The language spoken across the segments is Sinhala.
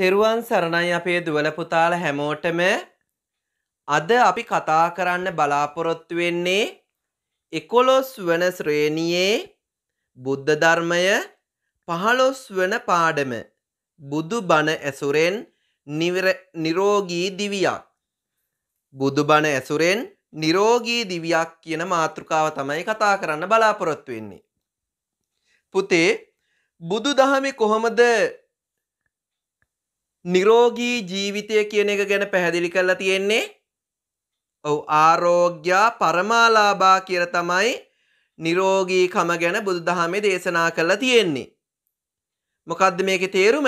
තෙරුවන් සරණයි අපේ දුවල පුතාල හැමෝටම අද අපි කතා කරන්න බලාපොරොත්තු වෙන්නේ එකොළොස් වන ශ්‍රේණියේ බුද්ධ ධර්මය පහළොස් වන පාඩම බුදු බණ ඇසුරෙන් නිරෝගී දිවියක් බුදු බණ ඇසුරෙන් නිරෝගී දිවියක් කියන මාතෘකාව තමයි කතා කරන්න බලාපොරොත්තු වෙන්නේ පුතේ බුදු දහමි කොහොමද නිරෝගී ජීවිතය කියන එක ගැන පැහැදිලි කරලා තියෙන්නේ ඔව් ආරෝග්‍යා පරමාලාභා කියර තමයි නිරෝගී කම ගැන බුදු දහමේ දේශනා කරලා තියෙන්නේ. මොකක්ද මේක තේරුම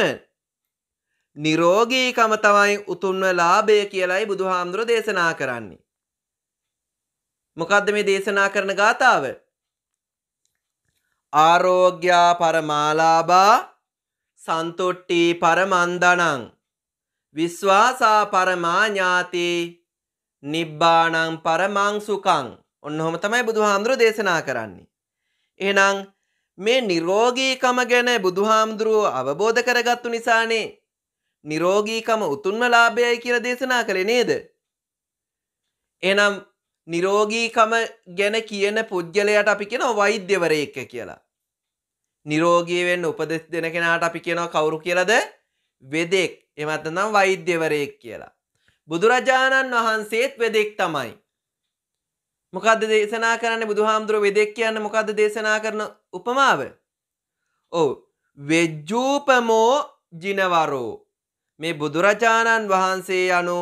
නිරෝගීකම තමයි උතුන්ව ලාභය කියලයි බුදු හාමුදුර දේශනා කරන්නේ. මොකක්ද මේ දේශනා කරන ගාථාව ආරෝග්‍යා පරමාලාබා සන්තුට්ටි පරමන්දනං විශ්වාසා පරමාඥාති නිබ්බාණං පරමං සුඛං ඔන්න ඔහොම තමයි බුදුහාමුදුරුවෝ දේශනා කරන්නේ එහෙනම් මේ නිරෝගීකම ගැන බුදුහාමුදුරුව අවබෝධ කරගත්තු නිසානේ නිරෝගීකම උතුම්ම ලාභයයි කියලා දේශනා කළේ නේද? එහෙනම් නිරෝගීකම ගැන කියන පුජ්‍යලයට අපි කියනවා වෛද්‍යවරයෙක් කියලා. නිරෝගීවෙන් උපදෙස් දෙන කෙනාට අපි කියනවා කවුරු කියලද වෙදෙක් එමත නම් වෛද්‍යවරයෙක් කියලා. බුදුරජාණන් වහන්සේත් වෙදෙක් තමයි. මොකද දේශනා කරන්න බුදුහාමුදුර වෙදෙක් කියන්න මොකද දේශනා කරන උපමාව. ඔව වෙජ්ජූපමෝ ජිනවරෝ මේ බුදුරජාණන් වහන්සේ යනු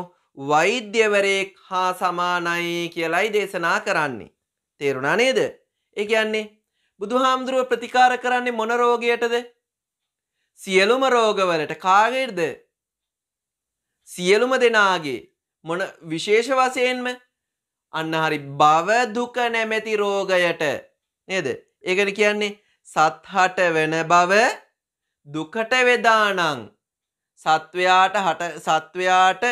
වෛද්‍යවරයෙක් හා සමානයි කියලයි දේශනා කරන්නේ. තේරුණා නේද? ඒ කියන්නේ බුදුහාමුදුරුව ප්‍රතිකාර කරන්නේ මොන රෝගයටද? සියලුම රෝගවලට කාගේද? සියලුම දෙනාගේ මොන විශේෂ වශයෙන්ම අන්න හරි භව දුක නැමැති රෝගයට නේද? ඒකට කියන්නේ සත්හට වෙන බව දුකට වේදානම් සත්වයාට හට සත්වයාට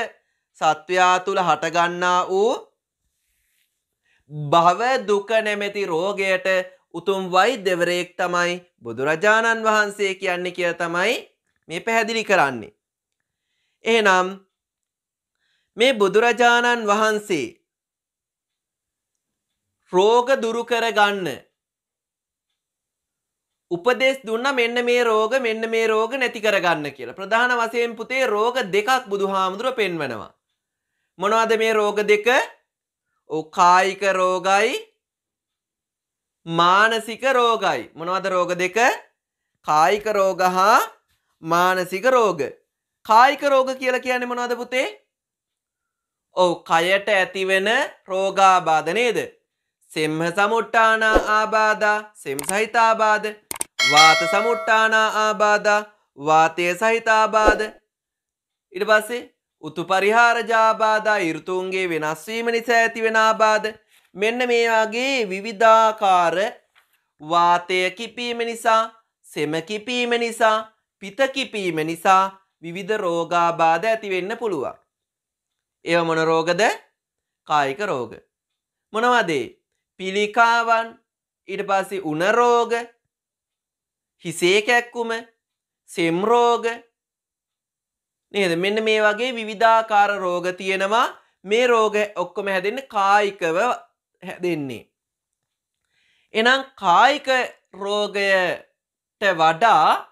සත්වයා තුල හටගන්නා වූ භව දුක නැමැති රෝගයට උතුම් වෛද්‍යවරයෙක් තමයි බුදුරජාණන් වහන්සේ කියන්නේ කියලා තමයි මේ පැහැදිලි කරන්නේ. එහෙනම් මේ බුදුරජාණන් වහන්සේ රෝග දුරු කරගන්න උපදෙස් දුන්න මෙන්න මේ රෝග මෙන්න මේ රෝග නැති කරගන්න කියලා. ප්‍රධාන වශයෙන් පුතේ රෝග දෙකක් බුදුහාමුදුර පෙන්වනවා. මොනවද මේ රෝග දෙක? ඔව් කායික රෝගයි මානසික රෝගයි. මොනවද රෝග දෙක? කායික රෝග හා මානසික රෝග. කායික රෝග කියලා කියන්නේ මොනවද පුතේ? ඔව් කයට ඇතිවෙන රෝගාබාධ නේද? සෙම්හ සමුට්ටාන ආබාධා, සෙම් සහිත ආබාධ, වාත සමුට්ටාන ආබාධා, වාතය සහිත ආබාධ. ඊට පස්සේ උතු පරිහාරජාබාධා, ඍතුන්ගේ වෙනස් වීම නිසා ඇතිවෙන ආබාධ. මෙන්න මේවාගේ විවිධාකාර වාතය කිපීම නිසා සෙම කිපීම නිසා පිත කිපීම නිසා විවිධ රෝගාබාධ ඇතිවෙන්න පුළුවන්. ඒව මොන රෝගද කායික රෝග. මොනවදේ පිළිකාවන් ඉට පස්සේ උනරෝග හිසේ කැක්කුම සෙම්රෝග නේද මෙන්න මේ වගේ විවිධාකාර රෝග තියෙනවා මේ රෝග ඔක්කොම හැදෙන්න කායිකව හැදෙන්නේ. එනම් කායික රෝගයට වඩා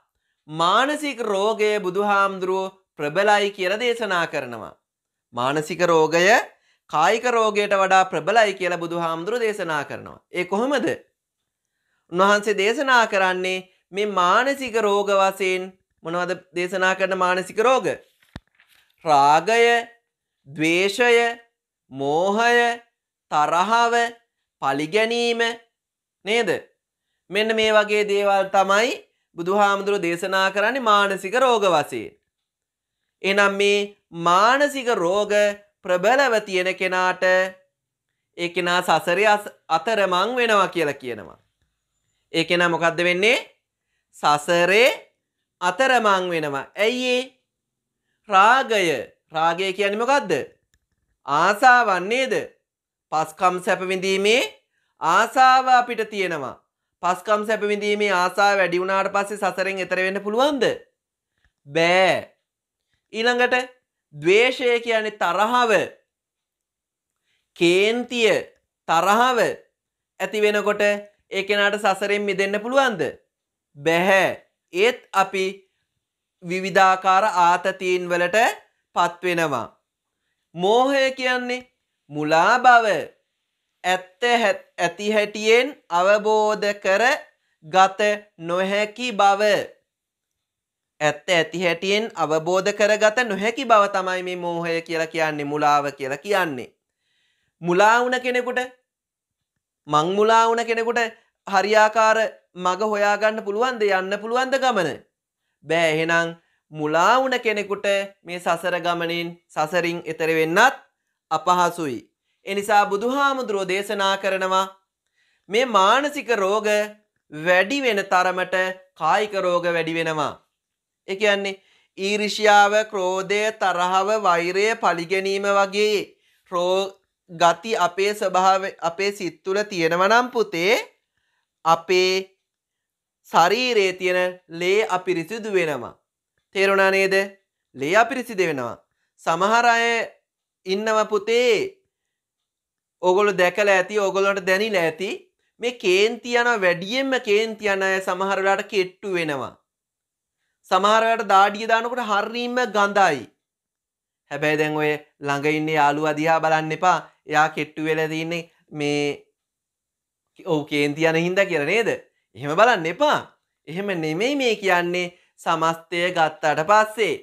මානසික රෝගය බුදුහාමුදුරුව ප්‍රබලයි කියල දේශනා කරනවා. මානසික රෝගය කායික රෝගයට වඩා ප්‍රබලයි කියලා බුදුහාමුදුරු දේශනා කරනවා. ඒ කොහොමද? උන්වහන්සේ දේශනා කරන්නේ මේ මානසික රෝග වශයෙන් මොනවද දේශනා කරන මානසික රෝග? රාගය, ద్వේෂය, මෝහය, තරහව පලිගැනීම නේද මෙන්න මේ වගේ දේවල් තමයි බුදුහාමුදුරු දේශනා කරන්නේ මානසික රෝග වශයෙන්. එනම් මේ මානසික රෝග ප්‍රබලව තියෙන කෙනාට ඒ කෙනා සසරේ අතරමං වෙනවා කියලා කියනවා. ඒ කෙනා මොකද්ද වෙන්නේ? සසරේ අතරමං වෙනවා. ඇයි රාගය රාගය කියන්නේ මොකද්ද? ආසාවන් නේද? පස්කම් සැපවිඳීමේ ආසාව අපිට තියෙනවා. පස්කම් සැපවිඳීමේ ආසාව වැඩි වුණාට පස්සේ සසරෙන් එතර වෙන්න පුළුවන්ද? බෑ. ඊළඟට ද්වේෂය කියන්නේ තරහව. කේන්තිය තරහව ඇති වෙනකොට ඒ කෙනාට සසරෙන් මිදෙන්න පුළුවන්ද? බැහැ. ඒත් අපි විවිධාකාර ආතතීන් වලට පත් වෙනවා. මෝහය කියන්නේ මුලා බව ඇත්ත ඇති හැටියෙන් අවබෝධ කර ගත නොහැකි බව ඇත්ත ඇති හැටියෙන් අවබෝධ කරගත නොහැකි බව තමයි මේ මෝහය කියලා කියන්නේ මුලාව කියලා කියන්නේ මුලා වුණ කෙනෙකුට මං මුලා වුණ කෙනෙකුට හරියාකාර මග හොයාගන්න පුළුවන්ද යන්න පුළුවන්ද ගමන බෑ එහෙනම් මුලා වුණ කෙනෙකුට මේ සසර ගමනින් සසරින් එතර වෙන්නත් අපහසුයි. එනිසා බුදුහාමුදුරෝ දේශනා කරනවා මේ මානසික රෝග වැඩි වෙන තරමට කායික රෝග වැඩි වෙනවා. ඒ කියන්නේ ඊර්ෂ්‍යාව, ක්‍රෝධය, තරහව, වෛරය, පලිගැනීම වගේ රෝ ගති අපේ ස්වභාව අපේ සිත් තුළ තියෙනවා නම් පුතේ අපේ ශරීරයේ තියෙන ලේ අපිරිසිදු වෙනවා. තේරුණා නේද? ලේ අපිරිසිදු වෙනවා. සමහර අය ඉන්නව පුතේ ඔගොලු දැකල ඇති ඔගොලොට දැනිල ඇති මේ කේන්ති යන වැඩියෙන්ම කේන්ති යන අය සමහරලාට කෙට්ටු වෙනවා. සමහරලට දාඩිය දානකොට හරීම ගඳයි. හැබැයි දැන් ඔය ළඟ ඉන්න යාළුවා දිහා බලන්න එපා. එයා කෙට්ටු වෙලා තින්නේ මේ ඔව් කේන්ති යන හින්දා කියලා නේද? එහෙම බලන්න එපා. එහෙම නෙමෙයි මේ කියන්නේ සමස්තය ගත්තාට පස්සේ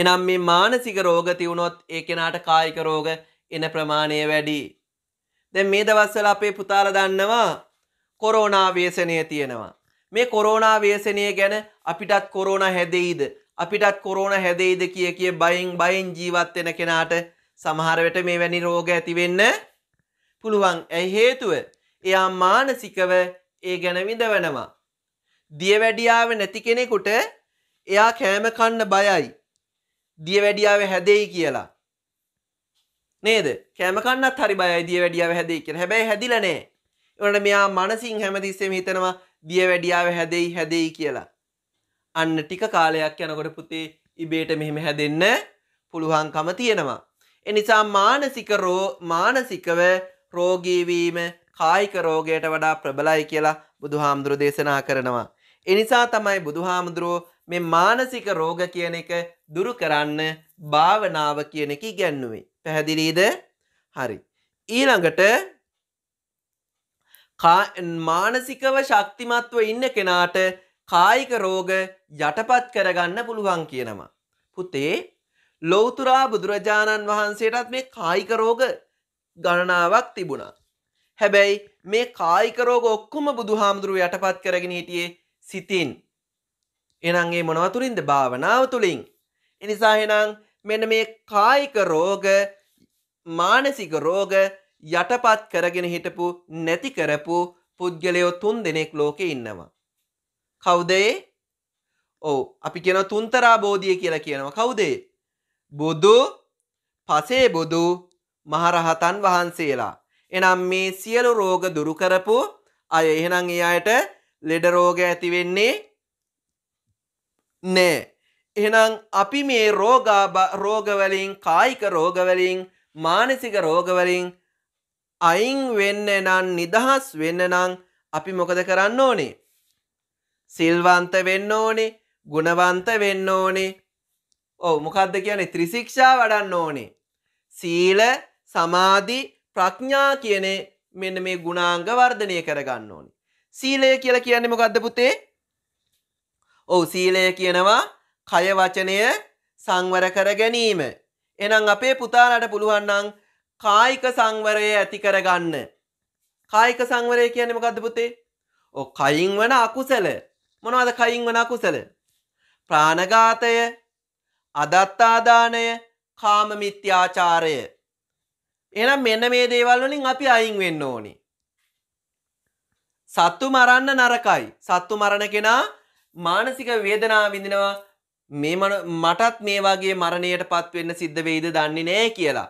එනම් මේ මානසික රෝග තියුණොත් ඒ කෙනාට කායික රෝග එන ප්‍රමාණය වැඩි. දැන් මේ දවස්වල අපේ පුතාලා දන්නවා කොරෝනා ව්‍යසනය තියෙනවා. මේ කොරෝනා ව්‍යසනය ගැන අපිටත් කොරෝනා හැදෙයිද? අපිටත් කොරෝනා හැදෙයිද කිය කිය බයෙන් බයෙන් ජීවත් වෙන කෙනාට සමහර වෙට මේ වැනි රෝග ඇති වෙන්න පුළුවන්. ඒ හේතුව එයා මානසිකව ඒ ගැන විඳවනවා. දියවැඩියාව නැති කෙනෙකුට එයා කෑම කන්න බයයි. දිය වැඩියාව හැදෙයි කියලා නේද කෑමකන්නත් හරි බයයි දිය වැඩියාව හැදෙයි කියලා හැබැයි හැදිලා නෑ ඒකට මෙයා මනසින් හැමතිස්සෙම හිතනවා දිය වැඩියාව හැදෙයි හැදෙයි කියලා අන්න ටික කාලයක් යනකොට පුතේ ඉබේට මෙහෙම හැදෙන්න පුළුවන්කම තියෙනවා එනිසා මානසික රෝ මානසිකව රෝගීවීම කායික රෝගයට වඩා ප්‍රබලයි කියලා බුදුහාමුදුරු දේශනා කරනවා. එනිසා තමයි බුදුහාමුදුරුවෝ මේ මානසික රෝග කියන එක දුරු කරන්න භාවනාව කියන එක ඉගැන්නුවේ. පැහැදිලිද? හරි. ඊළඟට මානසිකව ශක්තිමත්ව ඉන්න කෙනාට කායික රෝග යටපත් කරගන්න පුළුවන් කියනවා. පුතේ ලෞතුරා බුදුරජාණන් වහන්සේටත් මේ කායික රෝග ගණනාවක් තිබුණා. හැබැයි මේ කායික රෝග ඔක්කොම බුදුහාමුදුරුව යටපත් කරගෙන හිටියේ සිතින්. එනන්ගේ මොනවතුරින්ද භාවනාව තුළින්. එනිසා එනම් මෙන මේ කායික රෝග මානසික රෝග යටපත් කරගෙන හිටපු නැති කරපු පුද්ගලයෝ තුන් දෙනෙක් ලෝකෙ ඉන්නවා. කවුදේ ඕ අපි කියෙන තුන්තරා බෝධිය කියලා කියනවා කවුදේ. බුදු පසේ බුදු මහරහතන් වහන්සේලා. එනම් මේ සියලු රෝග දුරුකරපු අය එහෙනම් ඒ අයට ලෙඩරෝග ඇතිවෙන්නේ නෑ. එහෙනම් අපි මේ රෝගාබ රෝගවලින් කායික රෝගවලින් මානසික රෝගවලින් අයින් වෙන්න නම් නිදහස් වෙන්න නම් අපි මොකද කරන්න ඕනේ? සිල්වන්ත වෙන්න ඕනේ, ගුණවන්ත වෙන්න ඕනේ. ඔව් මොකද්ද කියන්නේ? ත්‍රිශික්ෂා වඩන්න ඕනේ. සීල, සමාධි, ප්‍රඥා කියන මෙන්න මේ ගුණාංග වර්ධනය කරගන්න ඕනේ. සීලය කියලා කියන්නේ මොකද්ද පුතේ? ඔව් සීලය කියනවා කය වචනය සංවර කර ගැනීම. එනම් අපේ පුතාලට පුළුවන්නම් කායික සංවරය ඇති කරගන්න. කායික සංවරය කියන්නේ මොකද්ද පුතේ? ඔ කයින් වන අකුසල. මොනවද කයින් වන අකුසල? ප්‍රාණඝාතය, අදත්තාදානය, කාම මිත්‍යාචාරය. එහෙනම් මෙන්න මේ දේවල් වලින් අපි අයින් වෙන්න ඕනි. සත්තු මරන්න නරකයි. සත්තු මරණ කෙනා මානසික වේදනාව විඳිනවා මේ මටත් මේ වගේ මරණයට පත් වෙන්න සිද්ධ වෙයිද දන්නේ නෑ කියලා.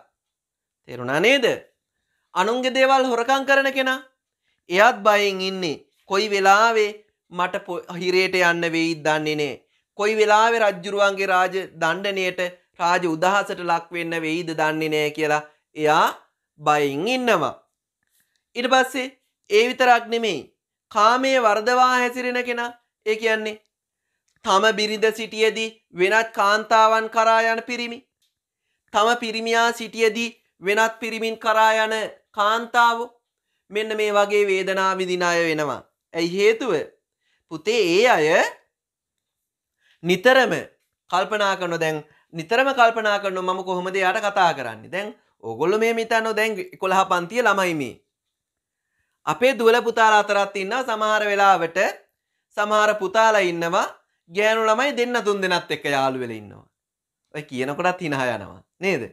තේරුණා නේද? අනුන්ගේ දේවල් හොරකම් කරන කෙනා එයත් බයෙන් ඉන්නේ. කොයි වෙලාවේ මට හිරේට යන්න වෙයිද දන්නේ නෑ. කොයි වෙලාවේ රජ්ජුරුවන්ගේ රාජ දණ්ඩණයට රාජ උදහසට ලක් වෙන්න වෙයිද දන්නේ නෑ කියලා එයා බයෙන් ඉන්නවා. ඊට පස්සේ ඒ විතරක් නෙමෙයි කාමයේ වර්ධවා හැසිරෙන කෙනා ඒ කියන්නේ තම බිරිඳ සිටියදී වෙනත් කාන්තාවන් කරා යන පිරිමි. තම පිරිමියා සිටියදී වෙනත් පිරිමින් කරා යන කාන්තාවෝ මෙන්න මේ වගේ වේදනා විඳින අය වෙනවා. ඇයි හේතුව? පුතේ ඒ අය නිතරම කල්පනා කරනවා දැන් නිතරම කල්පනා කරනවා මම කොහොමද යාට කතා කරන්නේ. දැන් ඕගොල්ලෝ මේ මිතන්නෝ දැන් 11 පන්තිය ළමයි මේ. අපේ දුවල පුතාලා අතරත් ඉන්නවා සමහර වෙලාවට සමහර පුතාලා ඉන්නවා ගෑනු ළමයි දෙන්න තුන් දෙනත් එක්ක යාළු වෙලා ඉන්නවා. ඔය කියනකොටත් hina යනවා නේද?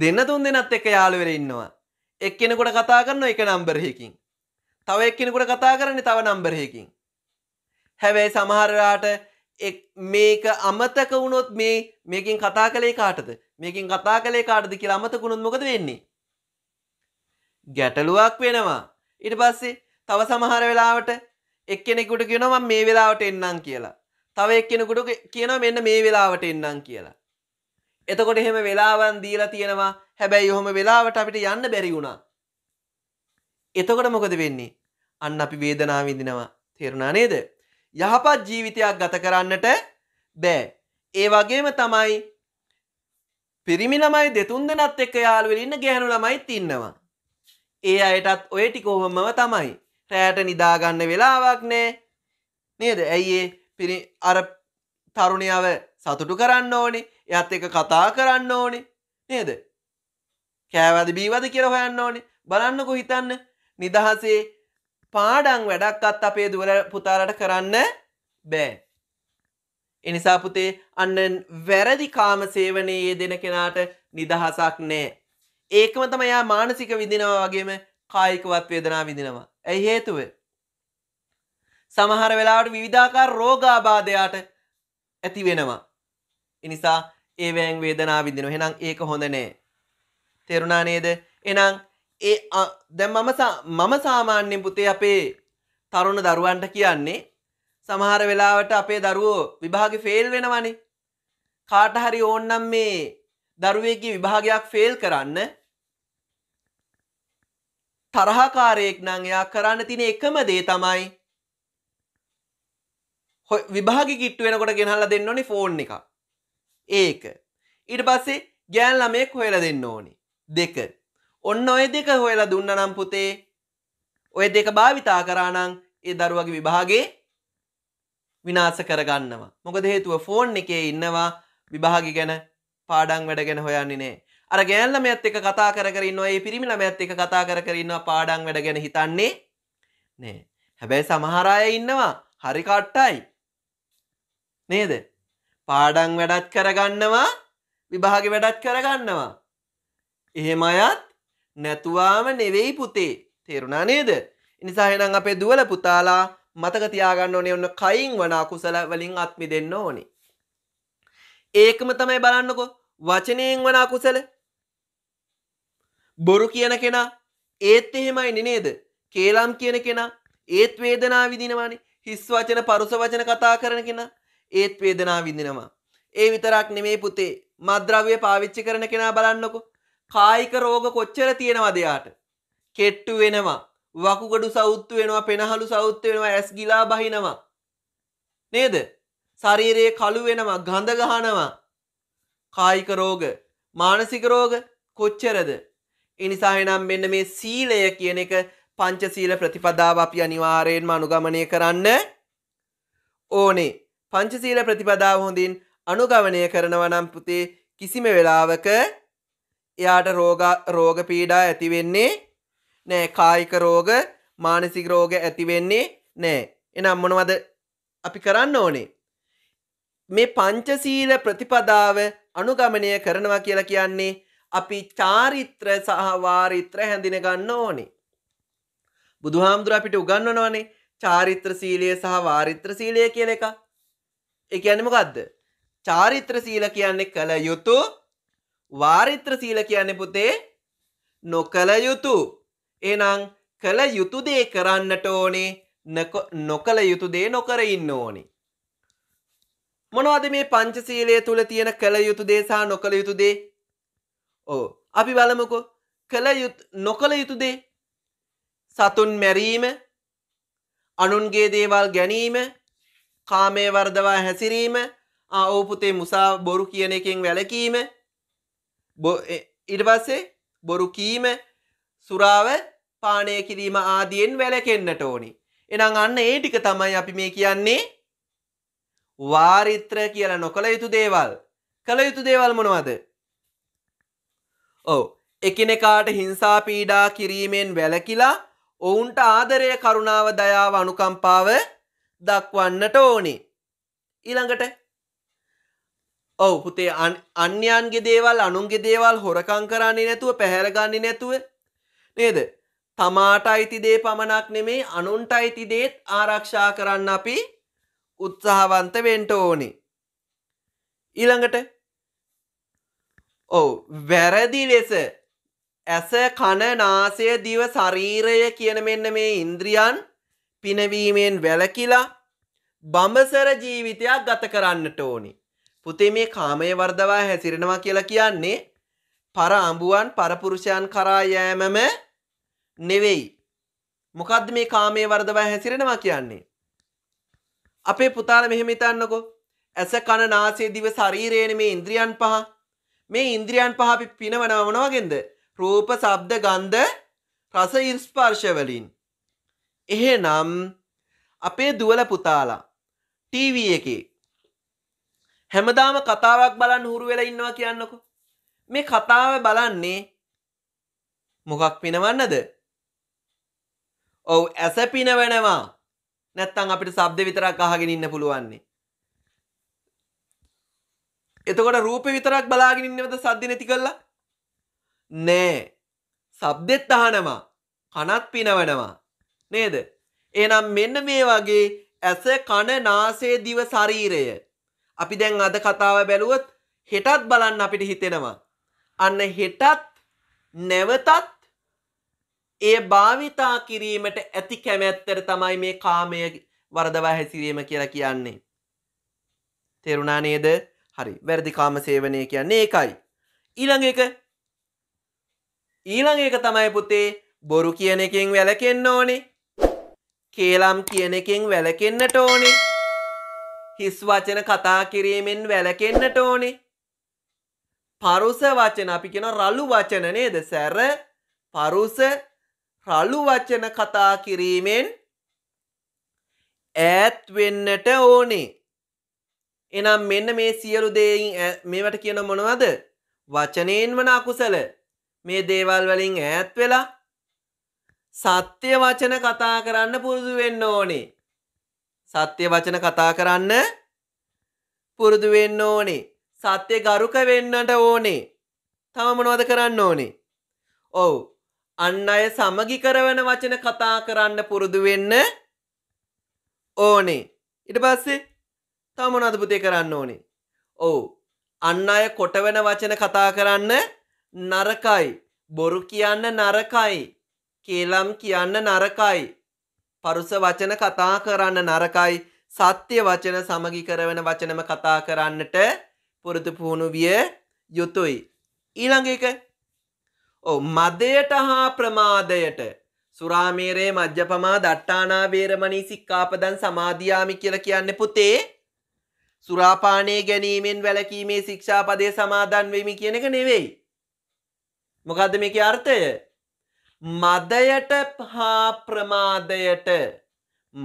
දෙන්න තුන් දෙනත් එක්ක යාළු වෙලා ඉන්නවා. එක්කෙනෙකුට කතා කරනවා එක නම්බර් එකකින්. තව එක්කෙනෙකුට කතා කරන්නේ තව නම්බර් එකකින්. හැබැයි සමහර වෙලාවට මේක අමතක වුණොත් මේ මේකෙන් කතා කළේ කාටද? මේකෙන් කතා කළේ කාටද කියලා අමතක වුණොත් මොකද වෙන්නේ? ගැටලුවක් වෙනවා. ඊට පස්සේ තව සමහර වෙලාවට එක්කෙනෙකුට කියනවා මම මේ වෙලාවට එන්නම් කියලා. තව එක්කෙනෙකුට කියනවා මෙන්න මේ වෙලාවට එන්නම් කියලා. එතකොට එහෙම වෙලාවන් දීලා තියෙනවා. හැබැයි ඔහොම වෙලාවට අපිට යන්න බැරි වුණා. එතකොට මොකද වෙන්නේ? අන්න අපි වේදනාව විඳිනවා. තේරුණා නේද? යහපත් ජීවිතයක් ගත කරන්නට බෑ. ඒ වගේම තමයි පිරිමි ළමයි දෙතුන් දෙනත් එක්ක යාළුවෙලා ඉන්න ගෑනු ළමයිත් ඉන්නවා. ඒ අයටත් ඔය ටික ඔහොමම තමයි. රෑට නිදාගන්න වෙලාවක් නෑ නේද ඇයිඒ පිරි අර තරුණියාව සතුටු කරන්න ඕනි යත් එක කතා කරන්න ඕනි නේද කෑවද බීවද කියර හොයන්න ඕනි බලන්නකො හිතන්න නිදහසේ පාඩං වැඩක් අත් අපේ දුවල පුතාරට කරන්න බෑ එනිසා පුතේ අන්න වැරදි කාම සේවනයේ දෙන කෙනාට නිදහසක් නෑ ඒකම තමයා මානසික විදිනවා වගේම කායිකවත් වේදනා විදිනවා ඇයි හේතුව. සමහර වෙලාට විවිධාකාර රෝගාබාධයාට ඇති වෙනවා. එනිසා ඒවෑන් වේදනා විදින හෙනම් ඒක හොඳ නෑ. තෙරුණා නේද එනම් ඒ දැ මම සාමාන්‍යෙන් පුතේ අපේ තරුණ දරුවන්ට කියන්නේ සමහර වෙලාවට අපේ දරුවෝ විභාග ෆෙල් වෙනවනේ කාටහරි ඕන්නම් මේ දරුවේගේ විභාගයක් ෆෙල් කරන්න තරහකාරයෙක් නං එයා කරන්න තින එකම දේ තමයි විභාග කිට්ට වෙනකොට ගෙනහල්ල දෙන්න ඕනි ෆෝන් එක ඒක ඉට පස්සේ ගෑන් ළමයෙක් හොයල දෙන්න ඕනි දෙක ඔන්න ඔය දෙක හොයලා දුන්න නම් පුතේ ඔය දෙක භාවිතා කරානං ඒ දරුවගේ විභාගේ විනාස කරගන්නවා මොකද හේතුව ෆෝන් එකේ ඉන්නවා විභාගි ගැන පාඩං වැඩ ගැන හොයන්නේ නෑ අර ගෑල්ලම ඇත් එක කතා කරන්න ඔය පිරිමිලම ඇත් එක කතා කරන්න පාඩන් වැඩ ගැන හිතන්නේ නෑ හැබැයි සමහරාය ඉන්නවා හරිකට්ටයි නේද පාඩන් වැඩත් කරගන්නවා විභාග වැඩත් කරගන්නවා එහෙම අයත් නැතුවාම නෙවෙයි පුතේ තේරුණා නේද නිසා එහෙනම් අපේ දුවල පුතාලා මතක තියාගන්න ඕනේ ඔන්න කයින් වන අකුසල වලින් අත්මි දෙන්න ඕනේ ඒකම තමයි බලන්නකෝ වචනයෙන් වන අකුසල බොරු කියන කෙනා ඒත් එහෙමයි නනේද කේලම් කියන කෙනා ඒත් වේදනා විදිනවානේ හිස් වචන පරුස වචන කතා කරන කෙනා ඒත් වේදනා විඳිනවා. ඒ විතරක් නෙමේ පුතේ මද්‍රව්‍ය පාවිච්චි කරන කෙනා බලන්නකො. කායික රෝග කොච්චර තියෙනවද යාට? කෙට්ටු වෙනවා, වකුගඩු සවුත්තු වෙනවා, පෙනහළු සවුත්තු වෙනවා, ඇස් ගිලා බහිනවා. නේද? ශරීරයේ කළු වෙනවා, ගඳ ගහනවා. කායික රෝග, මානසික රෝග කොච්චරද? එනිසාහෙනම් මෙන්න මේ සීලය කියන එක පංචසීල ප්‍රතිපදාව අපි අනිවාරයෙන්ම අනුගමනය කරන්න ඕනේ පංචසීල ප්‍රතිපදාව හොඳින් අනුගමනය කරනවා නම් පුතේ කිසිම වෙලාවක එයාට රෝග රෝග පීඩා ඇතිවෙන්නේ නෑ කායික රෝග මානසික රෝග ඇතිවෙන්නේ නෑ එනම් මොනවද අපි කරන්න ඕනේ මේ පංචසීල ප්‍රතිපදාව අනුගමනය කරනවා කියලා කියන්නේ අපි චාරිත්‍ර සහ වාරිත්‍ර හැඳින ගන්න ඕනේ. බුදුහාමුදුර අපිට උගන්වනවනේ චාරිත්‍ර සීලය සහ වාරිත්‍ර සීලය කියන එක. ඒ කියන්නේ මොකද්ද? චාරිත්‍ර සීල කියන්නේ කල යුතු වාරිත්‍ර සීල කියන්නේ පුතේ නොකල යුතු. එහෙනම් කල යුතු දේ කරන්නට ඕනේ නොකල යුතු දේ නොකර ඉන්න ඕනි. මොනවද මේ පංචසීලය තුල තියෙන කල යුතු දේ සහ නොකල යුතු දේ? ඕ අපි බලමකො කළ නොකළ යුතුදේ සතුන් මැරීම අනුන්ගේ දේවල් ගැනීම කාමය වර්දවා හැසිරීම ඕපුතේ මුසා බොරු කියන එකෙන් වැලකීම ඉඩවස්සේ බොරු කීම සුරාව පානය කිරීම ආදියෙන් වැලකෙන්න්නට ඕනි. එනම් අන්න ඒ ටික තමයි අපි මේ කියන්නේ වාරිත්‍ර කියලා නොකළ යුතු දේවල් කළ යුතු දේවල් මොනවද ඔව එකිනෙකාට හිංසා පීඩා කිරීමෙන් වැළකිලා ඔවුන්ට ආදරය කරුණාව දයාව අනුකම්පාව දක්වන්නට ඕනේ. ඊළඟට ඔව් පුතේ අන්‍යයන්ගේ දේවල් අනුන්ගේ දේවල් හොරකං කරන්නේ නැතුව පැහැරගන්නේ නැතුව නේද? තමාට අයිති දේ පමණක් නෙමේ අනුන්ට අයිති දේත් ආරක්ෂා කරන්න අපි උත්සාහවන්ත වෙන්න ඕනේ. ඊළඟට ඔව වැරදි ලෙස ඇස කණ නාසය දිව ශරීරය කියන මෙන්න මේ ඉන්ද්‍රියන් පිනවීමෙන් වැළකිලා බඹසර ජීවිතයක් ගත කරන්නට ඕනි. පුතේ මේ කාමය වර්ධවා හැසිරෙනවා කියලා කියන්නේ පර අඹුවන් පරපුරුෂයන් කරා යෑමම නෙවෙයි. මොකද්ද මේ කාමයේ වර්ධවා හැසිරෙනවා කියන්නේ? අපේ පුතාලා මෙහෙම හිතන්නකෝ. ඇස කන නාසය දිව ශරීරයනේ මේ ඉන්ද්‍රියන් පහ. මේ ඉන්ද්‍රියන් පහ අපි පිනවනවා මොන වගේද? රූප, ශබ්ද, ගන්ධ, රස, ස්පර්ශ වලින්. එහෙනම් අපේ දුවල පුතාලා ටීවී එකේ හැමදාම කතාවක් බලන්න හුරු වෙලා ඉන්නවා කියන්නකෝ. මේ කතාව බලන්නේ මොකක් පිනවන්නද? ඔව් ඇස පිනවනවා. නැත්තම් අපිට ශබ්ද විතරක් අහගෙන ඉන්න පුළුවන්නේ. එතකොට රූප විතරක් බලාගෙන ඉන්නවද සද්ද නැති කරලා? නෑ. සබ්දෙත් අහනවා. කනත් පිනවනවා. නේද? එහෙනම් මෙන්න මේ වගේ ඇස කන නාසය දිව ශරීරය අපි දැන් අද කතාව බැලුවොත් හෙටත් බලන්න අපිට හිතෙනවා අන්න හෙටත් නැවතත් ඒ භාවිතා කිරීමට ඇති කැමැත්තට තමයි මේ කාමය වරදවා හැසිරීම කියලා කියන්නේ තේරුණා නේද හරි වැරදිකාම සේවනය කියන්නේ එකයි. ඊළඟ එක ඊළඟ එක තමයි පුතේ බොරු කියන එකෙන් වැලකෙන්න ඕනේ. කේලම් කියන එකෙන් වැලකෙන්නට ඕනේ. හිස් වචන කතා කිරීමෙන් වැලකෙන්නට ඕනේ. පරුස වචන අපි කියන රළු වචන නේද සැර පරුස රළු වචන කතා කිරීමෙන් ඈත් වෙන්නට ඕනේ. එනම් මෙන්න මේ සියලු දේයින් මේවට කියන මොනවද වචනයෙන් වන අකුසල මේ දේවල් වලින් ඈත් වෙලා සත්‍ය වචන කතා කරන්න පුරුදු වෙන්න ඕනේ. සත්‍ය වචන කතා කරන්න පුරුදු වෙන්න ඕනේ. සත්‍ය ගරුක වෙන්නට ඕනේ. තම මොනවද කරන්න ඕනේ? ඔව්. අන් අය සමගි කරවන වචන කතා කරන්න පුරුදු වෙන්න ඕනේ. ඊට පස්සේ තමනද පුතේ කරන්න ඕනේ. ඔවු අන්න අය කොටවන වචන කතා කරන්න නරකයි. බොරු කියන්න නරකයි. කේලම් කියන්න නරකයි. පරුස වචන කතා කරන්න නරකයි සත්‍ය වචන සමගි කරවන වචනම කතා කරන්නට පුරුදු පුහුණු විය යුතුයි. ඊළඟ එක ඕ මදයට හා ප්‍රමාදයට සුරාමේරේ මජ්ජපමා දට්ටානා වේරමණී සික්කාපදන් සමාදියාමි කියලා කියන්නේ පුතේ සුරාපානය ගැනීමෙන් වැලකීමේ ශික්ෂාපදය සමාදන් වෙමි කියන එක නෙවෙයි. මොකද මේක අර්ථය මදයට හා ප්‍රමාදයට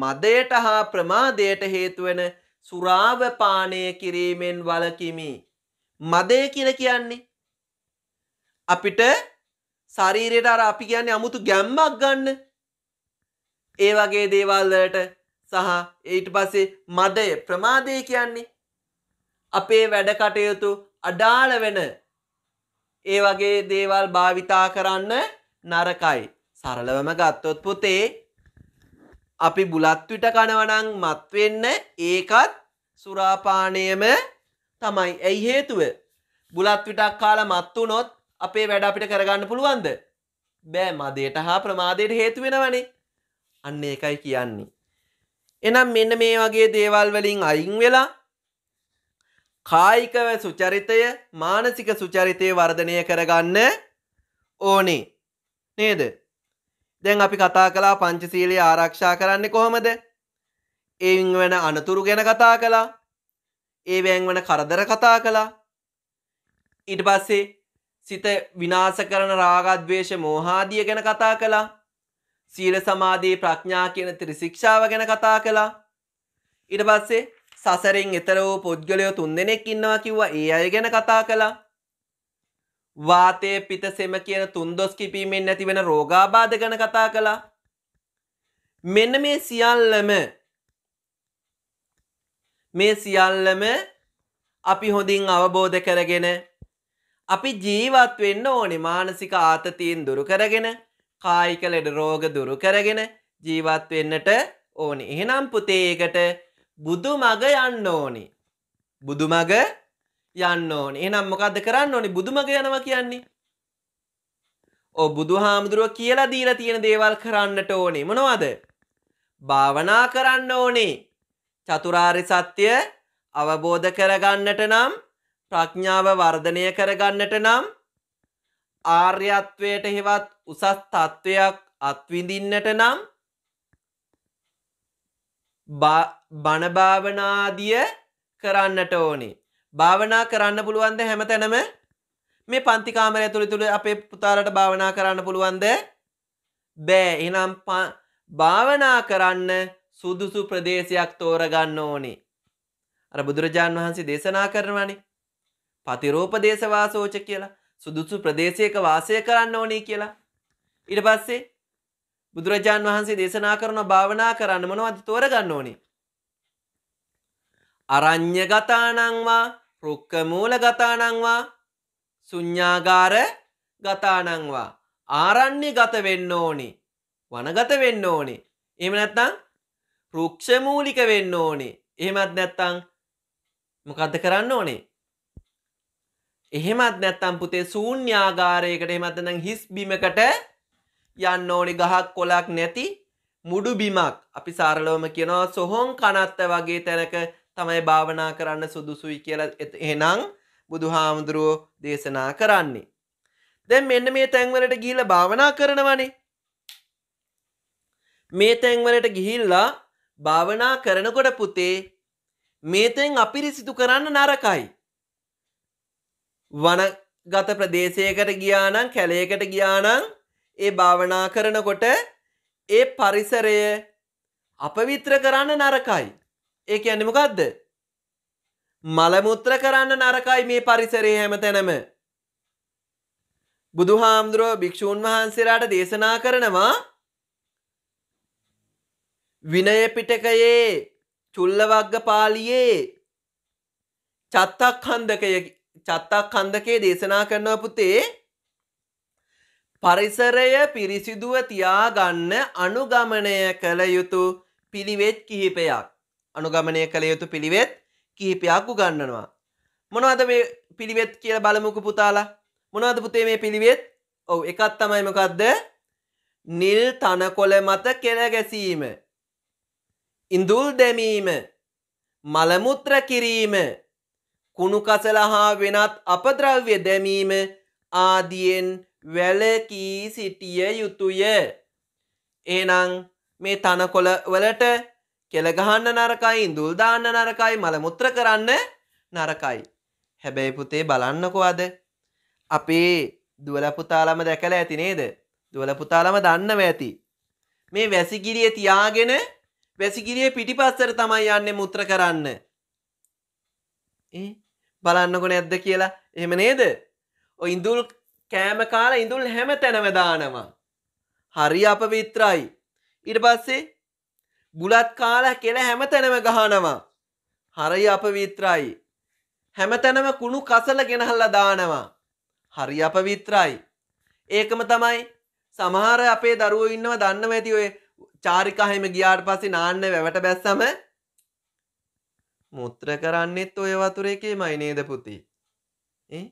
මදයට හා ප්‍රමාදයට හේතුවෙන සුරාවපානය කිරීමෙන් වලකිමි. මදය කියල කියන්නේ. අපිට ශරීරයට අර අපි කියන්නේ අමුතු ගැම්මක් ගන්න ඒ වගේ දේවල්ලට සහ ඊට පස්සේ මදය ප්‍රමාදය කියන්නේ අපේ වැඩ කටයුතු අඩාල වෙන ඒ වගේ දේවල් භාවිතා කරන්න නරකයි සරලවම ගත්තොත් පුතේ අපි බුලත් විට කනවනං මත්වෙන්න ඒකත් සුරාපානයම තමයි ඇයි හේතුව බුලත් විටක් කාල මත් වුනොත් අපේ වැඩ අපිට කරගන්න පුළුවන්ද බෑ මදයට හා ප්‍රමාදයට හේතුවෙනවනේ අන්න ඒකයි කියන්නේ එනම් මෙන්න මේ වගේ දේවල් වලින් අයින් වෙලා කායිකව සුචරිතය මානසික සුචරිතය වර්ධනය කරගන්න ඕනේ නේද දැන් අපි කතා කලා පංචසීලය ආරක්ෂා කරන්නේ කොහොමද ඒවින් වෙන අනතුරු ගැන කතා කලා ඒවැන් වන කරදර කතා කලා ඉට පස්සේ සිත විනාස කරන රාගත්වේශ මෝහාදිය ගැන කතා කලා සීල සමාධී ප්‍රඥා කියන ත්‍රිශික්ෂාව ගැන කතා කළා. ඊට පස්සේ සසරෙන් එතර වූ පුද්ගලයෝ තුන්දෙනෙක් ඉන්නවා කිව්වා. ඒ අය ගැන කතා කළා. වාතය පිතසෙම කියන තුන්දොස් කිපීමෙන් නැතිවෙන රෝගාබාධ ගැන කතා කළා. මෙන්න මේ සියල්ලම මේ සියල්ලම අපි හොඳින් අවබෝධ කරගෙන අපි ජීවත් වෙන්න ඕනේ මානසික ආතතියෙන් දුරු කරගෙන කායික ලෙඩ රෝග දුරු කරගෙන ජීවත් වෙන්නට ඕනි. එහෙනම් පුතේකට බුදු මග යන්න ඕනි. බුදු මග යන්න ඕනි. එහෙනම් මොකද්ද කරන්න ඕනි? බුදු මග යනවා කියන්නේ. ඔව් බුදුහාමුදුරුව කියලා දීලා තියෙන දේවල් කරන්නට ඕනේ. මොනවද? භාවනා කරන්න ඕනේ. චතුරාර්ය සත්‍ය අවබෝධ කරගන්නට නම් ප්‍රඥාව වර්ධනය කරගන්නට නම් ආර්යත්වයට හෙවත් උසස් තත්ත්වයක් අත්විඳින්නට නම් බණභාවනාදිය කරන්නට ඕනේ. භාවනා කරන්න පුළුවන්ද හැම තැනම මේ පන්තිකාමරය තුළ තුළ අපේ පුතාලට භාවනා කරන්න පුළුවන්ද බෑ එනම් භාවනා කරන්න සුදුසු ප්‍රදේශයක් තෝරගන්න ඕනේ. අර බුදුරජාණන් වහන්සේ දේශනා කරනවානේ. පතිරෝපදේශවාසෝච කියලා සුදුසු ප්‍රදේශයක වාසය කරන්න ඕනේ කියලා. ඊට පස්සේ බුදුරජාන් වහන්සේ දේශනා කරන භාවනා කරන්න මොනවද තෝරගන්න ඕනේ? අරඤ්‍ය ගතාණං වා, රුක්ක මූල ගතාණං වා, ශුඤ්ඤාගාර ගතාණං වා. ආරණ්‍ය ගත වෙන්න ඕනේ. වනගත වෙන්න ඕනේ. එහෙම නැත්නම් රුක්ෂ මූලික වෙන්න ඕනේ. එහෙමත් නැත්නම් මොකද්ද කරන්න ඕනේ? එහෙමත් නැත්තම් පුතේ ශූන්‍යාගාරයකට එහෙමත් නැත්නම් හිස් බිමකට යන්න ඕනේ ගහක් කොලක් නැති මුඩු බිමක් අපි සරලවම කියනවා සොහොන් කනත්ත වගේ තැනක තමයි භාවනා කරන්න සුදුසුයි කියලා එහෙනම් බුදුහාමුදුරුවෝ දේශනා කරන්නේ. දැන් මෙන්න මේ තැන්වලට ගිහිල්ලා භාවනා කරනවනේ. මේ තැන්වලට ගිහිල්ලා භාවනා කරනකොට පුතේ මේ තැන් අපිරිසිදු කරන්න නරකයි. වනගත ප්‍රදේශයකට ගියානම් කැලයකට ගියානම් ඒ භාවනා කරනකොට ඒ පරිසරය අපවිත්‍ර කරන්න නරකයි. ඒ කියන්නේ මොකද්ද? මල මුත්‍ර කරන්න නරකයි මේ පරිසරයේ හැමතැනම. බුදුහාමුදුරුව භික්ෂූන් වහන්සේලාට දේශනා කරනවා විනය පිටකයේ චුල්ලවග්ග පාළියේ චත්තක්ඛන්දකය චත්තක් කන්දකේ දේශනා කරනව පුතේ පරිසරය පිරිසිදුව තියාගන්න අනුගමනය කළ යුතු පිළිවෙත් කිහිපයක් අනුගමනය කළ යුතු පිළිවෙත් කිහිපයක් උගන්වනවා මොනවද මේ පිළිවෙත් කියලා බලමුකු පුතාලා මොනවද පුතේ මේ පිළිවෙත් ඔව් එකක් තමයි මොකද්ද නිල් තනකොළ මත කෙල ගැසීම ඉඳුල් දැමීම මලමුත්‍ර කිරීම කුණුකසල හා වෙනත් අපද්‍රව්‍ය දැමීම ආදියෙන් වැලකී සිටිය යුතුය. ඒනං මේ තනකොළ වලට කෙළගහන්න නරකයි ඉඳුල් දාන්න නරකයි මලමුත්‍ර කරන්න නරකයි. හැබැයි පුතේ බලන්නකෝ අද. අපේ දුවලපුතාලම දැකලා ඇති නේද. දුවලපුතාලම දන්නව ඇති. මේ වැසිගිරිය තියාගෙන වැසිගිරිය පිටිපස්සට තමයි යන්නේ මුත්‍ර කරන්න. ඒ බලන්නකො නැද්ද කියලා එහෙම නේද ඉඳුල් කෑම කාල ඉඳුල් හැම තැනවදානවා හරි අප විත්‍රයි ඉට පස්සේ බුලත් කාලා කෙල හැම තැනම ගහනවා හරි අප විත්‍රයි හැම තැනම කුණු කසල ගෙනහල්ල දානවා. හරි අප විත්‍රයි. ඒකම තමයි සමහර අපේ දරුවෝ ඉන්නව දන්නව ඇති ඔය චාරිකාහෙම ගියාට පස්සේ නාන්න වැවට බැස්සම මුත්‍ර කරන්නෙත් ඔය වතුර එකේමයි නේද පුතේ? ඈ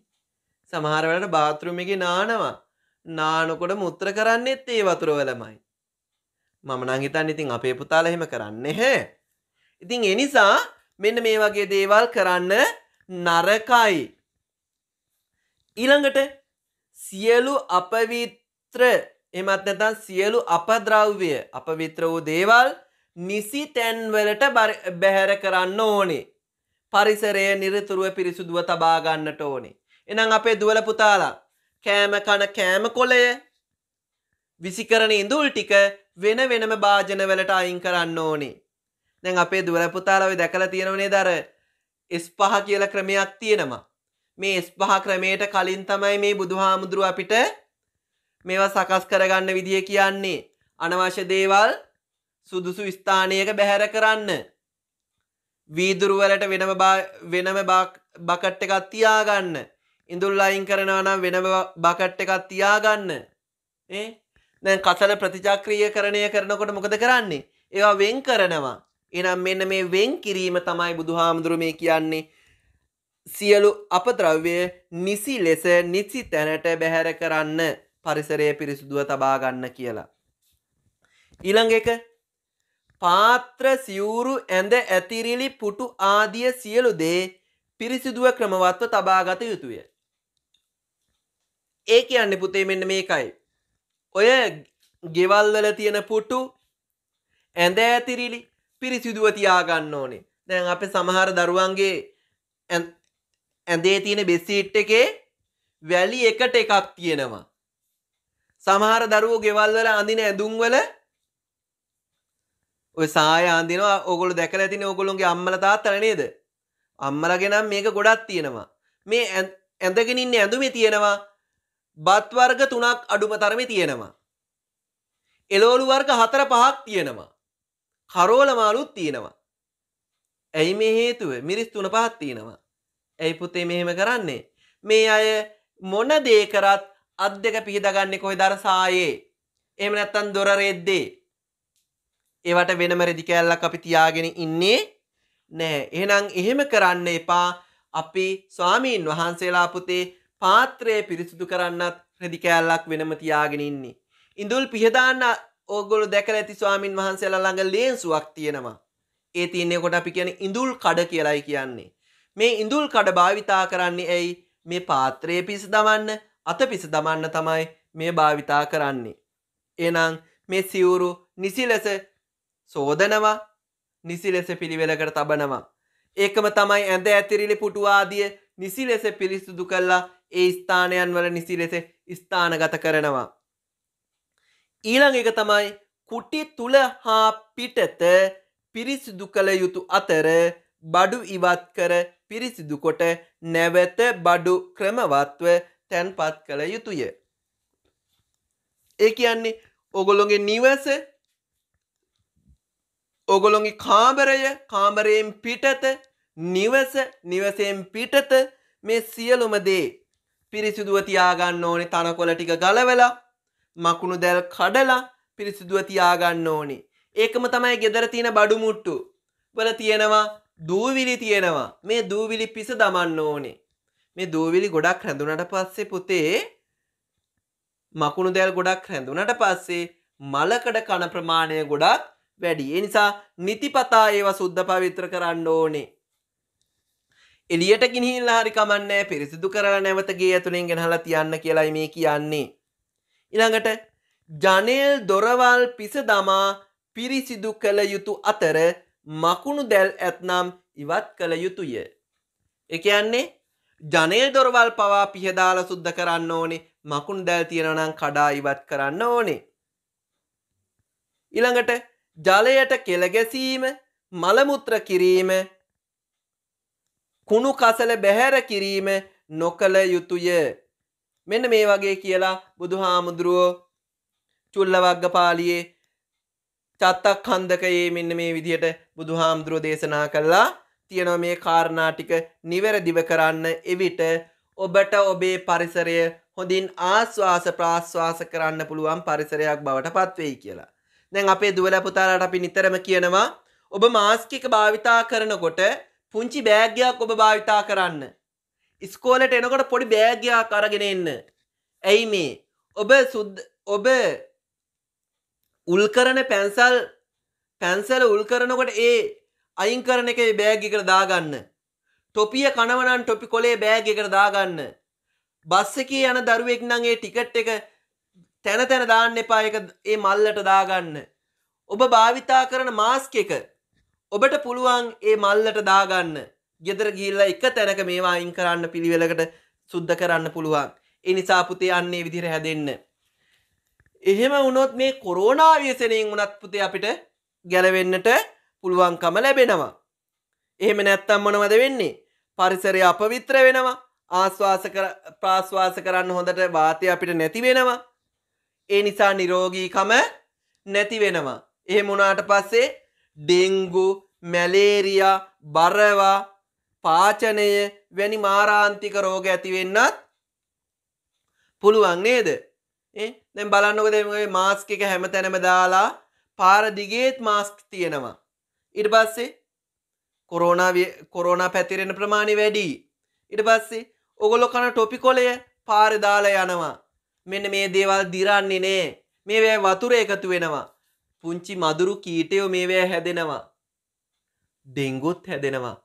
සමහර වෙලාවට බාත්රූම් එකේ නානවා. නානකොට මුත්‍ර කරන්නෙත් ඒ වතුර වලමයි. මම නම් හිතන්නේ ඉතින් අපේ පුතාලා එහෙම කරන්නේ නැහැ. ඉතින් ඒ නිසා මෙන්න මේ වගේ දේවල් කරන්න නරකයි. ඊළඟට සියලු අපවිත්‍ර එමත් නැත්නම් සියලු අපද්‍රව්‍ය අපවිත්‍ර වූ දේවල් නිසි තැන්වලට බැහැර කරන්න ඕනේ. පරිසරය නිරතුරුව පිරිසුදුව තබාගන්නට ඕනේ. එනම් අපේ දුවල පුතාලා කෑම කන කෑම කොලය විසිකරන ඉඳුල් ටික වෙන වෙනම භාජනවලට අයින් කරන්න ඕනේ. දැන් අපේ දුවල පුතාලා ඔය දැකලා තියෙනවනේ දර S5 කියලා ක්‍රමයක් තියෙනවා. මේ S5 ක්‍රමයට කලින් තමයි මේ බුදුහාමුදුරුව අපිට මේවා සකස් කරගන්න විදිය කියන්නේ. අනවශ්‍ය දේවල් සුදුසු ස්ථානයක බැහැර කරන්න. වීදුරුවලට වෙනම වෙනම බකට් එකක් තියාගන්න. ඉඳුල් අයින් කරනවා නම් වෙනම බකට් එකක් තියාගන්න. ඒ දැන් කසල ප්‍රතිචක්‍රීයකරණය කරනකොට මොකද කරන්නේ? ඒවා වෙන් කරනවා. එනම් මෙන්න මේ වෙන් කිරීම තමයි බුදුහාමුදුරු මේ කියන්නේ. සියලු අපද්‍රව්‍ය නිසි ලෙස නිසි තැනට බැහැර කරන්න පරිසරය පිරිසුදුව තබා ගන්න කියලා. ඊළඟ එක පාත්‍ර සිවුරු ඇඳ ඇතිරිලි පුටු ආදිය සියලු දේ පිරිසිදුව ක්‍රමවත්ව තබාගත යුතුය. ඒ කියන්න පුතේ මෙන්න මේකයි. ඔය ගෙවල්වල තියෙන පුටු ඇඳ ඇතිරිලි පිරිසිදුව තියාගන්න ඕනේ. දැන් අපේ සමහර දරුවන්ගේ ඇඳේ තියෙන බෙස්සිට් එකේ වැලි එකට එකක් තියෙනවා. සමහර දරුවෝ ගෙවල්වල අඳින ඇඳුම්වල ඔය සායාන්දින ඔගොල දැකල ඇතින ඔගොලුන්ගේ අම්මල තාත්තල නේද අම්මලගෙනම් මේක ගොඩක් තියෙනවා මේ ඇඳගෙනින් ඇඳුමේ තියෙනවා බත්වර්ග තුනක් අඩුම තරමි තියෙනවා එලෝලු වර්ග හතර පහක් තියෙනවා කරෝල මාළුත් තියෙනවා ඇයි මේ හේතුව මිරිස් තුන පහක් තියෙනවා ඇයි පුතේ මෙහෙම කරන්නේ මේ අය මොන දේ කරත් අත් දෙක පිහිදගන්නේ කොයි දරසායේ එහෙම නැත්තම් දොර රෙද්දේ ඒවට වෙනම රෙදි කෑල්ලක් අපි තියාගෙන ඉන්නේ නෑ එහෙනම් එහෙම කරන්න එපා අපි ස්වාමීන් වහන්සේලා පුතේ පාත්‍රය පිරිසුදු කරන්නත් රෙදි කෑල්ලක් වෙනම තියාගෙන ඉන්නේ ඉඳුල් පිහදාන්න ඕගොලු දැකලා ඇති ස්වාමින් වහන්සේලා ළඟ ලේන්සුවක් තියෙනවා ඒ තියන්නේ කොට අපි කියන ඉඳුල් කඩ කියලායි කියන්නේ මේ ඉඳුල් කඩ භාවිතා කරන්නේ ඇයි මේ පාත්‍රයේ පිස දමන්න අත පිස දමන්න තමයි මේ භාවිතා කරන්නේ. එනං මේ සිවුරු නිසි ලෙස සෝදනවා නිසි ලෙස පිළිවෙලකට තබනවා. ඒකම තමයි ඇඳ ඇතිරිලි පුටුවාදිය නිසි ලෙස පිරිසුදු කල්ලා ඒ ස්ථානයන් වල නිසි ලෙස ස්ථානගත කරනවා. ඊළඟ එක තමයි කුටි තුළ හා පිටත පිරිසිදු කළ යුතු අතර බඩු ඉවත් කර පිරිසිදු කොට නැවත බඩු ක්‍රමවත්ව තැන්පත් කළ යුතුය. ඒ කියන්නේ ඔගොලොගේ නිවස ඔගොලොන්ගේ කාමරය කාමරයෙන් පිටත නිවස නිවසයෙන් පිටත මේ සියලුම දේ පිරිසිදුව තියාගන්න ඕනේ තනකොළ ටික ගලවලා මකුණු දැල් කඩලා පිරිසිදුව තියාගන්න ඕනේ. ඒකම තමයි ගෙදර තියෙන බඩු මුට්ටු. වල තියෙනවා දූවිලි තියෙනවා. මේ දූවිලි පිස දමන්න ඕනේ. මේ දූවිලි ගොඩක් රැඳුනට පස්සේ පුතේ මකුණු දැල් ගොඩක් රැඳුනට පස්සේ මලකඩ කන ප්‍රමාණය ගොඩක් වැඩි. ඒ නිසා නිතිපතා ඒවා සුද්ධ පවිත්‍ර කරන්න ඕනේ. එලියට ගිනිහිල්ලා හරි කමන්නේ පිරිසිදු කරලා නැවත ගේ ඇතුලෙන් ගෙනහලා තියන්න කියලායි මේ කියන්නේ. ඊළඟට ජනේල් දොරවල් පිස දමා පිරිසිදු කළ යුතු අතර මකුණු දැල් ඇත්නම් ඉවත් කළ යුතුය. එක යන්නේ ජනේල් දොරවල් පවා පිහදාල සුද්ධ කරන්න ඕනේ මකුණු දැල් තියෙනනම් කඩා ඉවත් කරන්න ඕනේ. ඉළඟට ජලයට කෙළගැසීම මලමුත්‍ර කිරීම කුණු කසල බැහැර කිරීම නොකළ යුතුය. මෙන්න මේ වගේ කියලා බුදුහාමුදුරුවෝ චුල්ලවග්ග පාලියේ චත්තක් හන්දකයේ මෙන්න මේ විදිහට බුදුහාමුදුරුවෝ දේශනා කළා තියෙනවා මේ කාරණා ටික නිවැරදිව කරන්න එවිට ඔබට ඔබේ පරිසරය හොඳින් ආස්වාස ප්‍රාශ්වාස කරන්න පුළුවන් පරිසරයක් බවට පත්වෙයි කියලා. දැන් අපේ දුවල පුතාලාට අපි නිතරම කියනවා ඔබ මාස්ක් එක භාවිතා කරනකොට පුංචි බෑග්යක් ඔබ භාවිතා කරන්න. ඉස්කෝලට එනකොට පොඩි බෑග්යක් අරගෙන එන්න. ඇයි මේ ඔබ ඔබ උල්කරන පැන්සල් පැන්සල උල්කරනකොට ඒ අයින් කරන එක බෑග් එකට දාගන්න. ටොපිය කනවනම් ටොපි කොලේ බෑග් එකට දාගන්න. බස් එකේ යන දරුවෙක් නම් ඒ ටිකට් එක තැන තැන දාන්න එපා ඒක ඒ මල්ලට දාගන්න. ඔබ භාවිතා කරන මාස්ක් එක ඔබට පුළුවන් ඒ මල්ලට දාගන්න. ගෙදර ගිහිල්ලා එක තැනක මේවා අයින් කරන්න පිළිවෙලකට සුද්ධ කරන්න පුළුවන්. ඒ නිසා පුතේ අන්නේ විදිහට හැදෙන්න. එහෙම වුණොත් මේ කොරෝනා ව්‍යසනයෙන් වුණත් පුතේ අපිට ගැලවෙන්නට පුළුවන්කම ලැබෙනවා. එහෙම නැත්තම් මොනවද වෙන්නේ? පරිසරය අපවිත්‍ර වෙනවා. ආස්වාස කර ප්‍රාස්වාස කරන්න හොඳට වාතය අපිට නැති වෙනවා. ඒ නිසා නිරෝගීකම නැති වෙනවා. එහෙම වුණාට පස්සේ ඩෙන්ගු, මැලේරියා, බරවා, පාචනය වැනි මාරාන්තික රෝග ඇති වෙන්නත් පුළුවන් නේද? ඒ දැන් බලන්නකෝ දැන් මේ මාස්ක් එක හැමතැනම දාලා පාර දිගේත් මාස්ක් තියෙනවා. ඊට පස්සේ කොරෝනා කොරෝනා පැතිරෙන ප්‍රමාණය වැඩි. ඊට පස්සේ ඔගොල්ලෝ කන ටොපි කොලය පාර දාලා යනවා. මෙන්න මේ දේවල් දිරන්නේ නේ මේවැ වතුර එකතු වෙනවා පුංචි මදුරු කීටයෝ මේවැ හැදෙනවා ඩෙංගුත් හැදෙනවා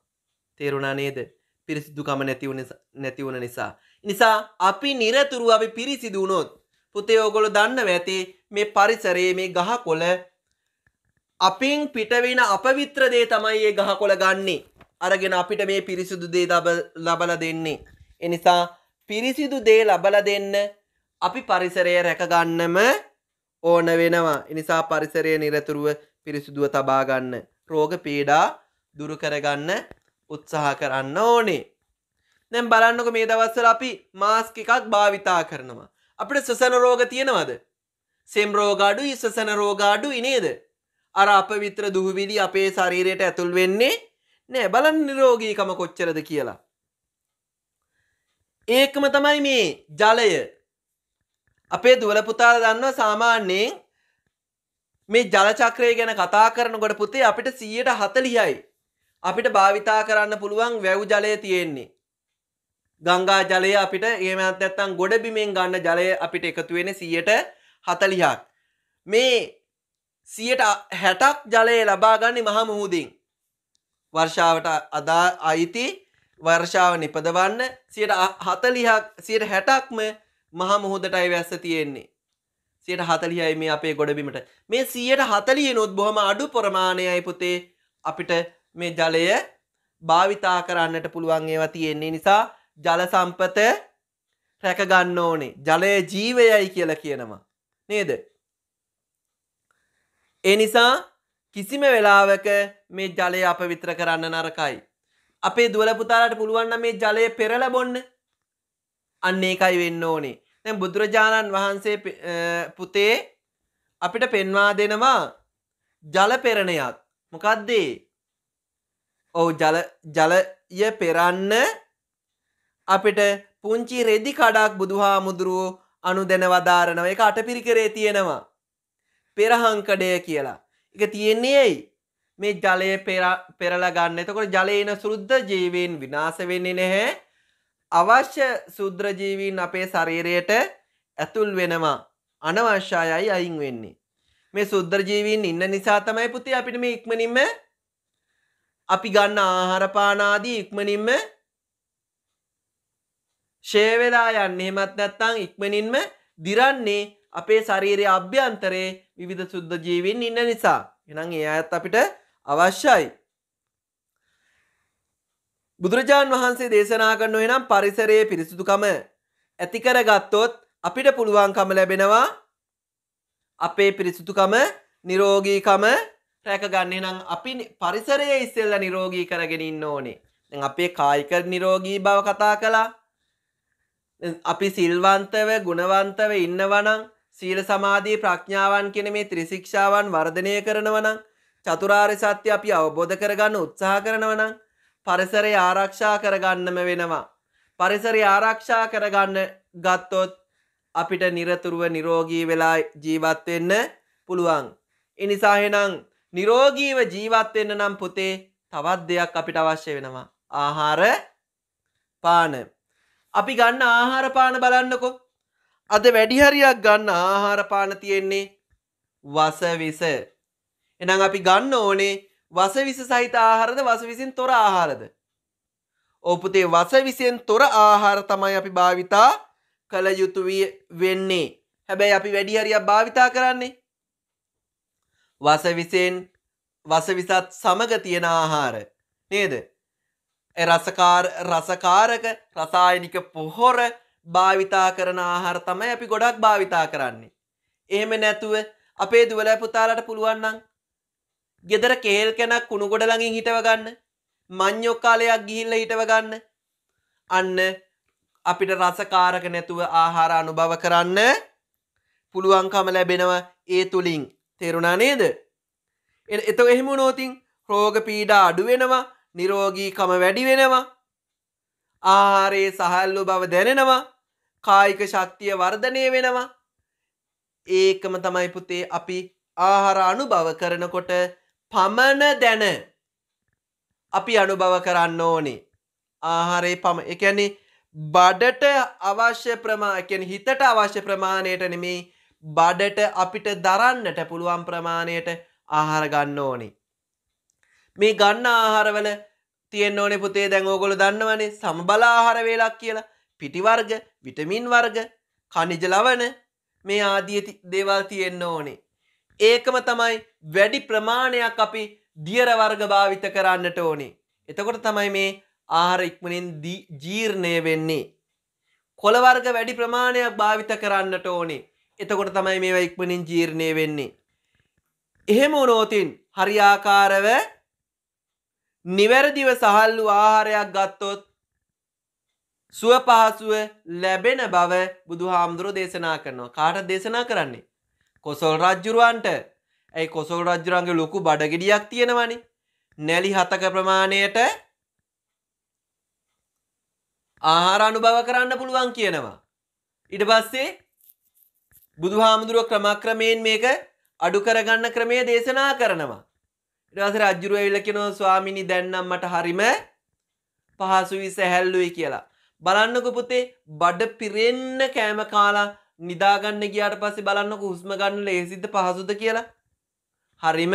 තේරුණා නේද පිරිසිදුකම නැතිවුණ නැතිවුණ නිසා නිසා අපි නිරතුරු අපි පිරිසිදු වුණොත් පුතේ ඕගොල්ලෝ දන්නව ඇති මේ පරිසරයේ මේ ගහකොළ අපින් පිටවෙන අපවිත්‍ර දේ තමයි මේ ගහකොළ ගන්නෙ අරගෙන අපිට මේ පිරිසිදු දේ ලබලා දෙන්නේ එනිසා පිරිසිදු දේ ලබලා දෙන්න අපි පරිසරය රැකගන්නම ඕන වෙනවා. එනිසා පරිසරය නිරතුරුව පිරිසුදුව තබාගන්න. රෝග පීඩා දුරුකරගන්න උත්සාහ කරන්න ඕනේ. දැන් බලන්නක මේ දවස්සල අපි මාස්ක එකක් භාවිතා කරනවා. අපිට සසන රෝග තියෙනවද? සෙම් රෝගාඩු ඉස්සසන රෝගාඩු ඉනේද? අර අපවිත්‍ර දුහවිලි අපේ ශරීරයට ඇතුල් වෙන්නේ නෑ බලන්න නිරෝගීකම කොච්චරද කියලා. ඒකම තමයි මේ ජලය අපේ දුවල පුතාල දන්නවා සාමාන්‍යයෙන් මේ ජලචක්‍රය ගැන කතා කරනකොට පුතේ අපිට 140යි අපිට භාවිතා කරන්න පුළුවන් වැව් ජලය තියෙන්නේ. ගංගා ජලය අපිට එහෙම නැත්නම් ගොඩබිමෙන් ගන්න ජලය අපිට එකතු වෙන්නේ 140ක්. මේ 160ක් ජලය ලබා ගන්නේ මහා මුහුදින්. වර්ෂාවට අදා අයිති වර්ෂාව නිපදවන්න 140ක් 160ක්ම මහා මුහොදටයි වැස්ස තියෙන්නේ. සියට හතලියයි මේ අපේ ගොඩබිමට මේ සියයට හතලිය නොත් බොහම අඩු ප්‍රමාණයයි පුතේ අපිට මේ ජලය භාවිතා කරන්නට පුළුවන් ඒවා තියෙන්නේ නිසා ජලසම්පත රැකගන්න ඕනේ ජලය ජීවයයි කියලා කියනවා නේද ඒ නිසා කිසිම වෙලාවක මේ ජලය අප විත්‍ර කරන්න නරකයි අපේ දුවල පුතාලට පුළුවන් නම් මේ ජලය පෙරලා බොන්න අන්න ඒකයි වෙන්න ඕනේ දැන් බුදුරජාණන් වහන්සේ පුතේ අපිට පෙන්වා දෙනවා ජල පෙරණයක්. මොකද්ද? ඔව් ජල ජලය පෙරන්න අපිට පුංචි රෙදි කඩක් බුදුහාමුදුරුවෝ අනුදැන වදාරනවා. ඒක අටපිරිකරේ තියෙනවා. පෙරහංකඩය කියලා. එක තියෙන්නේ ඇයි මේ ජලය පෙරලා ගන්න එතකොට ජලයන සුරුද්ධ ජීවයෙන් විනාස වෙන්නේ නැහැ අවශ්‍ය සුද්‍රජීවීන් අපේ ශරීරයට ඇතුල් වෙනවා අනවශ්‍යයයි අයින් වෙන්නේ. මේ සුද්‍රජීවීන් ඉන්න නිසා තමයි පුතේ අපිට මේ ඉක්මනින්ම අපි ගන්න ආහාරපානාදී ඉක්මනින්ම ෂේවෙලා යන්න එහෙමත් නැත්තං ඉක්මනින්ම දිරන්නේ අපේ ශරීරය අභ්‍යන්තරයේ විවිධ සුද්ද ජීවින් ඉන්න නිසා එනම් ඒ අයත් අපිට අවශ්‍යයි බුදුරජාන් වහන්සේ දේශනා කරන එනම් පරිසරයේ පිරිසුදුකම ඇතිකර ගත්තොත් අපිට පුළුවන්කම ලැබෙනවා අපේ පිරිසුතුකම නිරෝගීකම රැකගන්නේ නම් අපි පරිසරය ඉස්සෙල්ල නිරෝගී කරගෙන ඉන්න ඕනේ. අපේ කායික නිරෝගී බව කතා කළා. අපි සිල්වන්තව ගුණවන්තව ඉන්නවනම් සීල සමාධී ප්‍රඥාවන් කියන මේ ත්‍රිශික්ෂාවන් වර්ධනය කරනවනම් චතුරාර්ය සත්‍ය අපි අවබෝධ කරගන්න උත්සාහ කරනවනම් පරිසරය ආරක්ෂා කරගන්නම වෙනවා. පරිසරය ආරක්ෂා කරගන්න ගත්තොත් අපිට නිරතුරුව නිරෝගී වෙලා ජීවත් වෙන්න පුළුවන්. ඒ නිසා එහෙනම් නිරෝගීව ජීවත් වෙන්න නම් පුතේ තවත් දෙයක් අපිට අවශ්‍ය වෙනවා. ආහාර පාන. අපි ගන්න ආහාර පාන බලන්නකෝ. අද වැඩි හරියක් ගන්න ආහාර පාන තියෙන්නේ වස විස. එහෙනම් අපි ගන්න ඕනේ වසවිස සහිත ආහාරද වසවිසින් තොර ආහාරද. ඕපතේ වසවිසියෙන් තොර ආහාර තමයි අපි භාවිතා කළ යුතු වෙන්නේ. හැබැයි අපි වැඩිහරියක් භාවිතා කරන්නේ. වසවිසයෙන් වසවිසත් සමග තියෙන ආහාර නේද. රසකාර රසකාරක රසායනික පොහොර භාවිතා කරන ආහාර තමයි අපි ගොඩක් භාවිතා කරන්නේ. එහෙම නැතුව අපේ දුවල පුතාලට පුළුවන්නම් ගෙදර කේල් කෙනක් කුණු ගොඩ ළඟින් හිටවගන්න මං්යොක් කාලයක් ගිහිල්ල හිටවගන්න අන්න අපිට රසකාරක නැතුව ආහාර අනුභව කරන්න පුළුවන්කම ලැබෙනවා ඒ තුළින් තේරුණා නේද එත එහෙම නෝතින් රෝග පීඩා අඩුවෙනවා නිරෝගීකම වැඩි වෙනවා ආහාරයේ සහල්ලු බව දැනෙනවා කායික ශක්තිය වර්ධනය වෙනවා ඒකම තමයි පුතේ අපි ආහාර අනුභව කරනකොට පමණ දැන අපි අනුභව කරන්න ඕනේ ආහාරයේ පම එකැනෙ බඩට අවශ්‍ය ප්‍රමා එකැන හිතට අවශ්‍ය ප්‍රමාණයට නෙමේ බඩට අපිට දරන්නට පුළුවන් ප්‍රමාණයට ආහාර ගන්න ඕනේ මේ ගන්න ආහාරවල තියෙන්න්න ඕනේ පුතේ දැන් ඕගොල්ලෝ දන්නවනේ සමබල ආහාර වේලක් කියලා පිටි වර්ග විටමින් වර්ග ඛනිජ ලවණ මේ ආදී දේවල් තියෙන්න ඕනේ ඒකම තමයි වැඩි ප්‍රමාණයක් අපි දියරවර්ග භාවිත කරන්නට ඕනි. එතකොට තමයි මේ ආහාර ඉක්මනින් ජීර්ණය වෙන්නේ. කොළවර්ග වැඩි ප්‍රමාණයක් භාවිත කරන්නට ඕනි. එතකොට තමයි මේවා ඉක්මනින් ජීර්ණය වෙන්නේ. එහෙම වුණෝතින් හරියාකාරව නිවැරදිව සහල්ලු ආහාරයක් ගත්තොත් සුව පහසුව ලැබෙන බව බුදු හාමුදුරුව දේශනා කරනවා. කාට දේශනා කරන්නේ. කොසල් රජ්ජුරුවන්ට ඇයි කොසල් රජ්ජුරන්ගේ ලොකු බඩගෙඩියක් තියෙනවනි නැලි හතක ප්‍රමාණයට ආහාර අනුභව කරන්න පුළුවන් කියනවා. ඉට පස්සේ බුදුහාමුදුරුව ක්‍රමක්‍රමයෙන් මේක අඩු කරගන්න ක්‍රමය දේශනා කරනවා. ඉටවස රජ්ජුරුව එල්ලකෙනෝ ස්වාමිනි දැන්නම් මට හරිම පහසුවි සැහැල්ලුයි කියලා. බලන්නක පුතේ බඩ පිරෙන්න කෑම කාලා නිදාගන්න ගියාට පස්සේ බලන්නක හුස්ම ගන්න ලේසිද්ද පහසුද කියලා. හරිම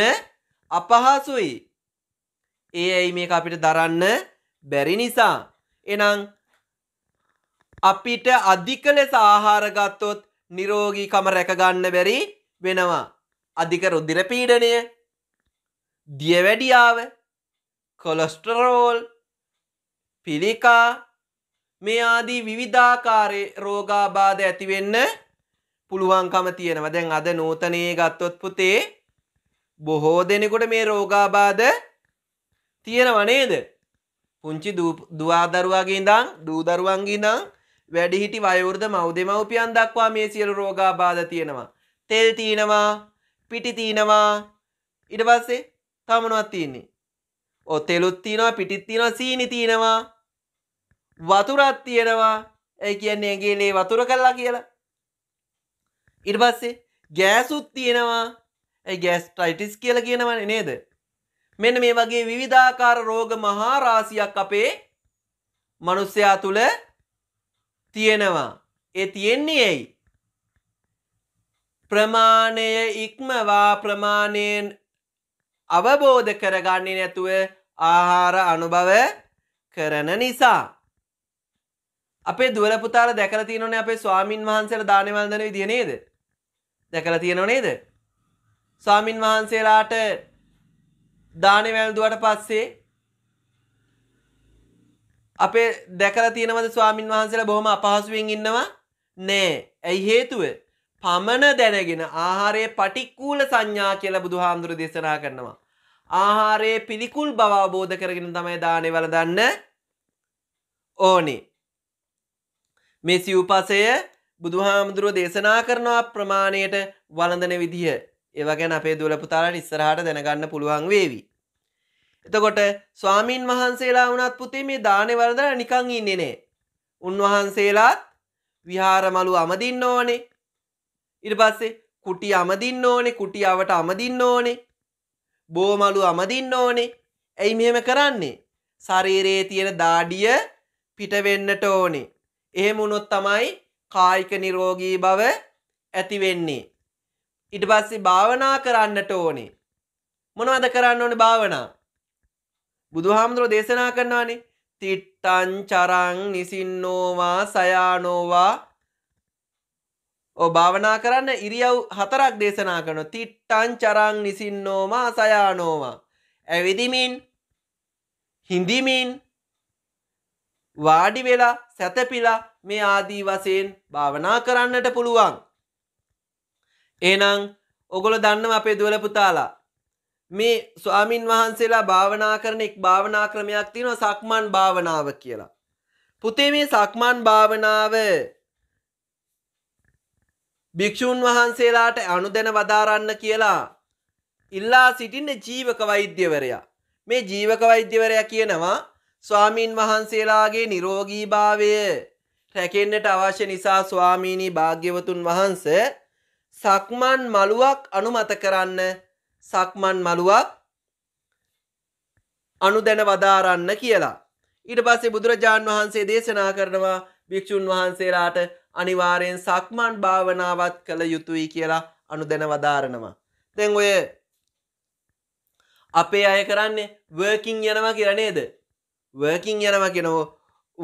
අපහසුයි. ඒ ඇයි මේක අපිට දරන්න බැරි නිසා. එනම් අපිට අධික ලෙස ආහාර ගත්තොත් නිරෝගීකම රැකගන්න බැරි වෙනවා. අධික රුධිර පීඩනය, දියවැඩියාව, කොලෙස්ටරෝල්, පිළිකා මේ ආදී විවිධාකාරයේ රෝගාබාධ ඇතිවෙන්න පුළුවන්කම තියෙනවා. දැන් අද නූතනයේ ගත්තොත් පුතේ බොහෝ දෙනෙකුට මේ රෝගාබාධ තියෙනව නේද? පුංචි දුවා දරුවාගේ ඉඳන් දූ දරුවන්ගේ ඉඳන් වැඩිහිටි වයෝවෘද මව්දෙමව්පියන් දක්වා මේ සියලු රෝගාබාධ තියෙනවා. තෙල් තියෙනවා, පිටි තියෙනවා. ඊට පස්සේ තව මොනවද තියෙන්නේ? ඔ තෙලුත් තියෙනවා, පිටිත් තියෙනවා, සීනි තියෙනවා. වතුරත් තියෙනවා ඇ කියන්නේ ඇගේලේ වතුර කල්ලා කියලා ඉර්බස්සේ ගෑසුත් තියෙනවා ඇ ගෑස් ටයිටිස් කියල කියනවන නේද මෙන මේ වගේ විවිධාකාර රෝග මහාරාසියක් අපේ මනුස්සයා තුළ තියෙනවා ඒ තියෙන්නේ ඇයි ප්‍රමාණය ඉක්මවා ප්‍රමාණයෙන් අවබෝධ කරගන්නේ නැතුව ආහාර අනුභව කරන නිසා අපේ දුවල පුතාලා දැකලා තියෙනෝනේ අපේ ස්වාමින් වහන්සේලා දානේ වන්දන විදිය නේද? දැකලා තියෙනව නේද? ස්වාමින් වහන්සේලාට දානේ වැළඳුවාට පස්සේ අපේ දැකලා තියෙනවද ස්වාමින් වහන්සේලා බොහොම අපහසුවෙන් ඉන්නවා? නෑ. ඇයි හේතුව? පමණ දැනගෙන ආහාරයේ පටික්කුල සංඥා කියලා බුදුහාමුදුර දේශනා කරනවා. ආහාරයේ පිළිකුල් බව අවබෝධ කරගෙන තමයි දානේ වළඳන්න ඕනේ. මේ සිව්පසය බුදුහාමුදුරුව දේශනා කරනවා ප්‍රමාණයට වළඳන විදිහ. ඒව ගැන අපේ දුවලපුතාලට ඉස්සරහට දැනගන්න පුළුවන් වේවි. එතකොට ස්වාමින් වහන්සේලා වුණත් පුතේ මේ දානේ වළඳලා නිකන් ඉන්නේ නෑ. උන්වහන්සේලාත් විහාරමලු අමදින්න ඕනේ. ඊට පස්සේ කුටි අමදින්න ඕනේ, කුටියවට අමදින්න ඕනේ. බෝමලු අමදින්න ඕනේ. ඇයි මෙහෙම කරන්නේ? ශරීරයේ තියෙන දාඩිය පිට වෙන්නට ඕනේ. එහෙම වුණොත් තමයි කායික නිරෝගී බව ඇති වෙන්නේ. ඊට පස්සේ භාවනා කරන්නට ඕනේ. මොනවද කරන්න ඕනේ භාවනා? බුදුහාමුදුරෝ දේශනා කරනවානේ තිට්ටං චරං නිසින්නෝවා සයානෝවා ඔව් භාවනා කරන්න ඉරියව් හතරක් දේශනා කරනවා තිට්ටං චරං නිසින්නෝමා සයානෝමා ඇවිදිමින් හිඳිමින් වාඩි වෙලා සැතපිලා මේ ආදී වශයෙන් භාවනා කරන්නට පුළුවන්. එහෙනම් ඔගොල්ලෝ දන්නව අපේ දුවල පුතාලා මේ ස්වාමින් වහන්සේලා භාවනා කරන එක් භාවනා ක්‍රමයක් තියෙනවා සක්මන් භාවනාව කියලා. පුතේ මේ සක්මන් භාවනාව භික්ෂුන් වහන්සේලාට අනුදැන වදාරන්න කියලා ඉල්ලා සිටින්න ජීවක වෛද්‍යවරයා. මේ ජීවක වෛද්‍යවරයා කියනවා ස්වාමීන් වහන්සේලාගේ නිරෝගී භාවය රැකෙන්න්නට අවශ්‍ය නිසා ස්වාමීණී භාග්‍යවතුන් වහන්ස සක්මන් මළුවක් අනුමත කරන්න සක්මන් මළුවක් අනුදැන වදාරන්න කියලා. ඊට පස්සේ බුදුරජාණන් වහන්සේ දේශනා කරනවා භික්‍ෂූන් වහන්සේලාට අනිවාරයෙන් සක්මන් භාවනාවත් කළ යුතුයි කියලා අනුදැන වදාරනවා. තැන් ඔය අපේ අය කරන්නේ වර්කින් යනවා කියරනේද වර්කින් යනවා කියනෝ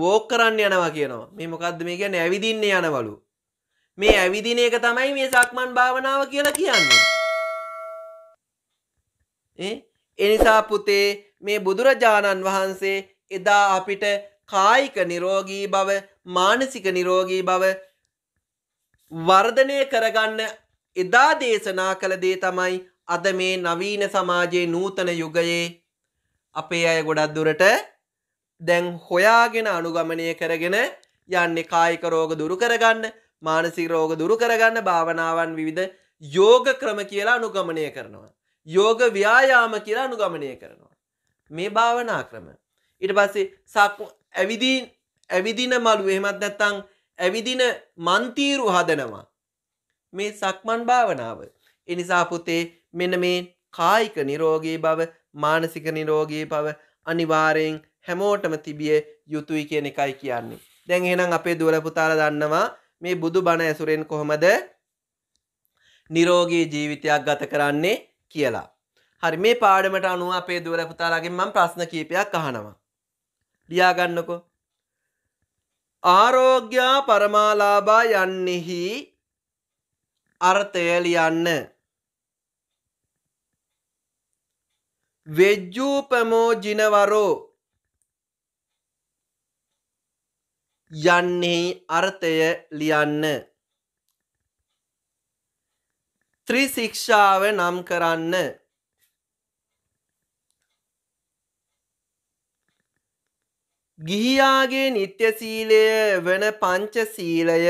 වෝක් කරන්න යනවා කියනවා මේ මොකක්ද මේ ගැන ඇවිදින්න යනවලු මේ ඇවිදින එක තමයි මේ සක්මන් භාවනාව කියලා කියන්නේ එනිසා පුතේ මේ බුදුරජාණන් වහන්සේ එදා අපිට කායික නිරෝගී බව මානසික නිරෝගී බව වර්ධනය කරගන්න එදා දේශනා කළ දේ තමයි අද මේ නවීන සමාජයේ නූතන යුගයේ අපේ අය ගොඩක් දුරට දැන් හොයාගෙන අනුගමනය කරගෙන යන්නේ කායික රෝග දුරු කරගන්න මානසික රෝග දුරු කරගන්න භාවනාවන් විවිධ යෝග ක්‍රම කියලා අනුගමනය කරනවා. යෝග ව්‍යායාම කියලා අනුගමනය කරනවා. මේ භාවනා ක්‍රම. ඊට පස්සේ සක් ඇවිදී ඇවිදින මළු එහෙමත් නැත්නම් ඇවිදින මන්තීරු හදනවා. මේ සක්මන් භාවනාව. ඒ නිසා පුතේ මෙන්න මේ කායික නිරෝගී බව, මානසික නිරෝගී බව අනිවාර්යෙන් හැමෝටම තිබිය යුතුයි කියන එකයි කියන්නේ. දැන් එහෙනම් අපේ දුවල පුතාලා දන්නවා මේ බුදු බණ ඇසුරෙන් කොහොමද නිරෝගී ජීවිතයක් ගත කරන්නේ කියලා. හරි මේ පාඩමට අනුව අපේ දුවල පුතාලාගෙන් මම ප්‍රශ්න කීපයක් අහනවා. ලියා ගන්නකෝ. ආරෝග්‍යා පරමාලාභා යන්නෙහි අර්ථය ලියන්න. වෙජ්ජූපමෝ ජිනවරෝ යන්නෙහි අර්ථය ලියන්න. ත්‍රිශික්ෂාව නම් කරන්න. ගිහියාගේ නිත්‍ය සීලය වන පංච සීලය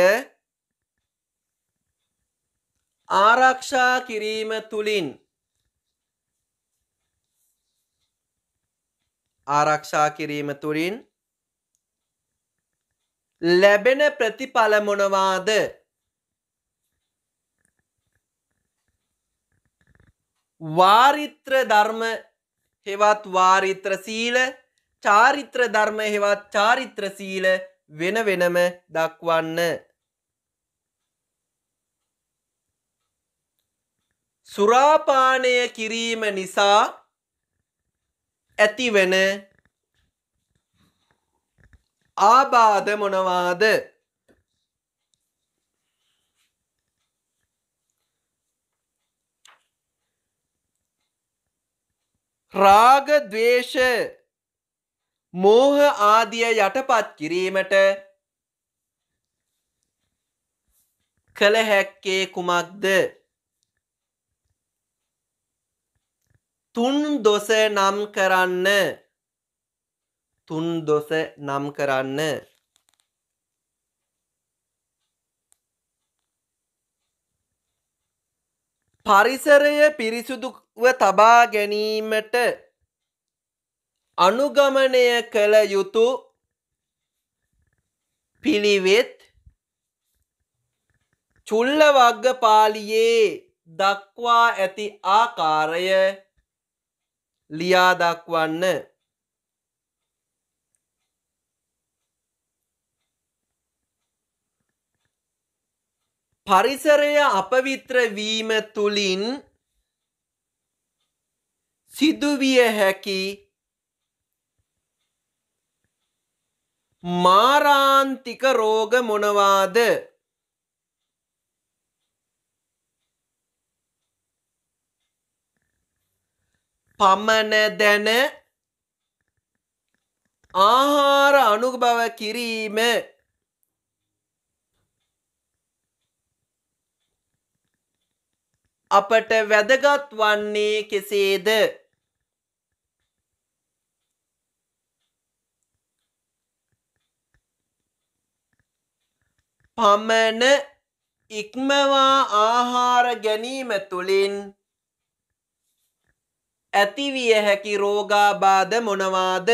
ආරක්ෂා කිරීම තුළින් ආරක්ෂා කිරීම තුළින් ලැබෙන ප්‍රතිඵල මොනවාද? වාරිත්‍ර ධර්ම හෙවත් වාරිත්‍ර සීල, චාරිත්‍ර ධර්ම හෙවත් චාරිත්‍ර සීල වෙන වෙනම දක්වන්න. සුරාපානය කිරීම නිසා ඇතිවෙන ආබාධ මොනවාද? රාග ద్వේෂ මෝහ ආදිය යටපත් කිරීමට කල හැක්කේ කුමක්ද තුන් දොස නම් කරන්න තුන් දොස නම් කරන්න පරිසරය පිරිසුදුව තබා ගැනීමට අනුගමනය කළ යුතු පිළිවෙත් චුල්ලවග්ග පාලියේ දක්වා ඇති ආකාරය ලියා දක්වන්න පරිසරය අපවිත්‍ර වීම තුලින් සිදුවිය හැකි මාරාන්තික රෝග මොනවාද? පමණ දැන ආහාර අනුභව කිරීම අපට වැදගත් වන්නේ කෙසේද? පමණ ඉක්මවා ආහාර ගැනීම තුළින් ඇතිවිය හැකි රෝගාබාධ මොනවාද?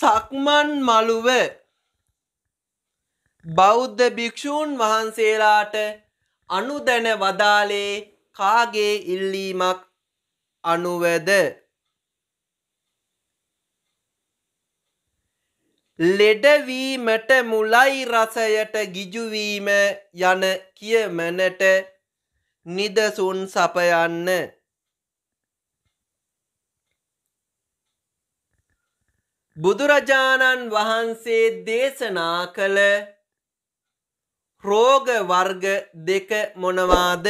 සක්මන් මළුව බෞද්ධ භික්‍ෂූන් වහන්සේලාට අනුදැන වදාලේ කාගේ ඉල්ලීමක් අනුවද ලෙඩවීමට මුලයි රසයට ගිජුවීම යන කියමනට නිදසුන් සපයන්න බුදුරජාණන් වහන්සේ දේශනා කළ රෝග වර්ග දෙක මොනවාද?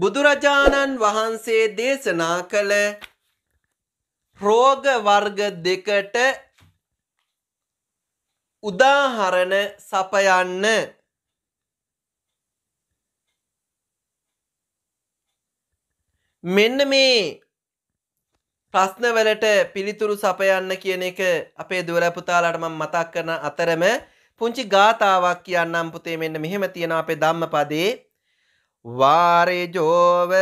බුදුරජාණන් වහන්සේ දේශනා කළ රෝග වර්ග දෙකට උදාහරණ සපයන්න මෙන්න මේ ප්‍රශ්නවලට පිළිතුරු සපයන්න කියන එක අපේ දුවල පුතාලාට මම මතක් කරන අතරම පුංචි ගාතාවක් කියන්නම් පුතේ මෙන්න මෙහෙම තියෙන අපේ ධම්මපදේ වාරජෝව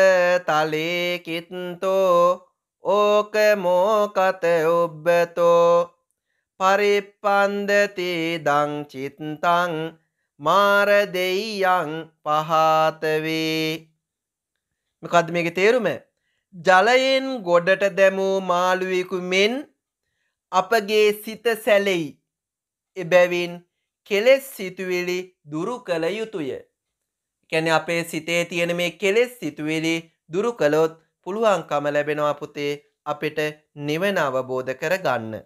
තලේකිත්තෝ ඕක මෝකත ඔබ්බතෝ පරිපන්දති දංචිත්තං මාරදෙයියන් පහතවේ මොකද මේක තේරුම ජලයෙන් ගොඩට දැමූ මාළුවෙකු මෙන් අපගේ සිත සැලෙයි එබැවින් කෙලෙස් සිතුවිලි දුරු කළ යුතුය කැන අපේ සිතේ තියෙන මේ කෙලෙස් සිතුවිලි දුරු කළොත් පුළුවන්කම ලැබෙනවා පුතේ අපිට නිවන අවබෝධ කරගන්න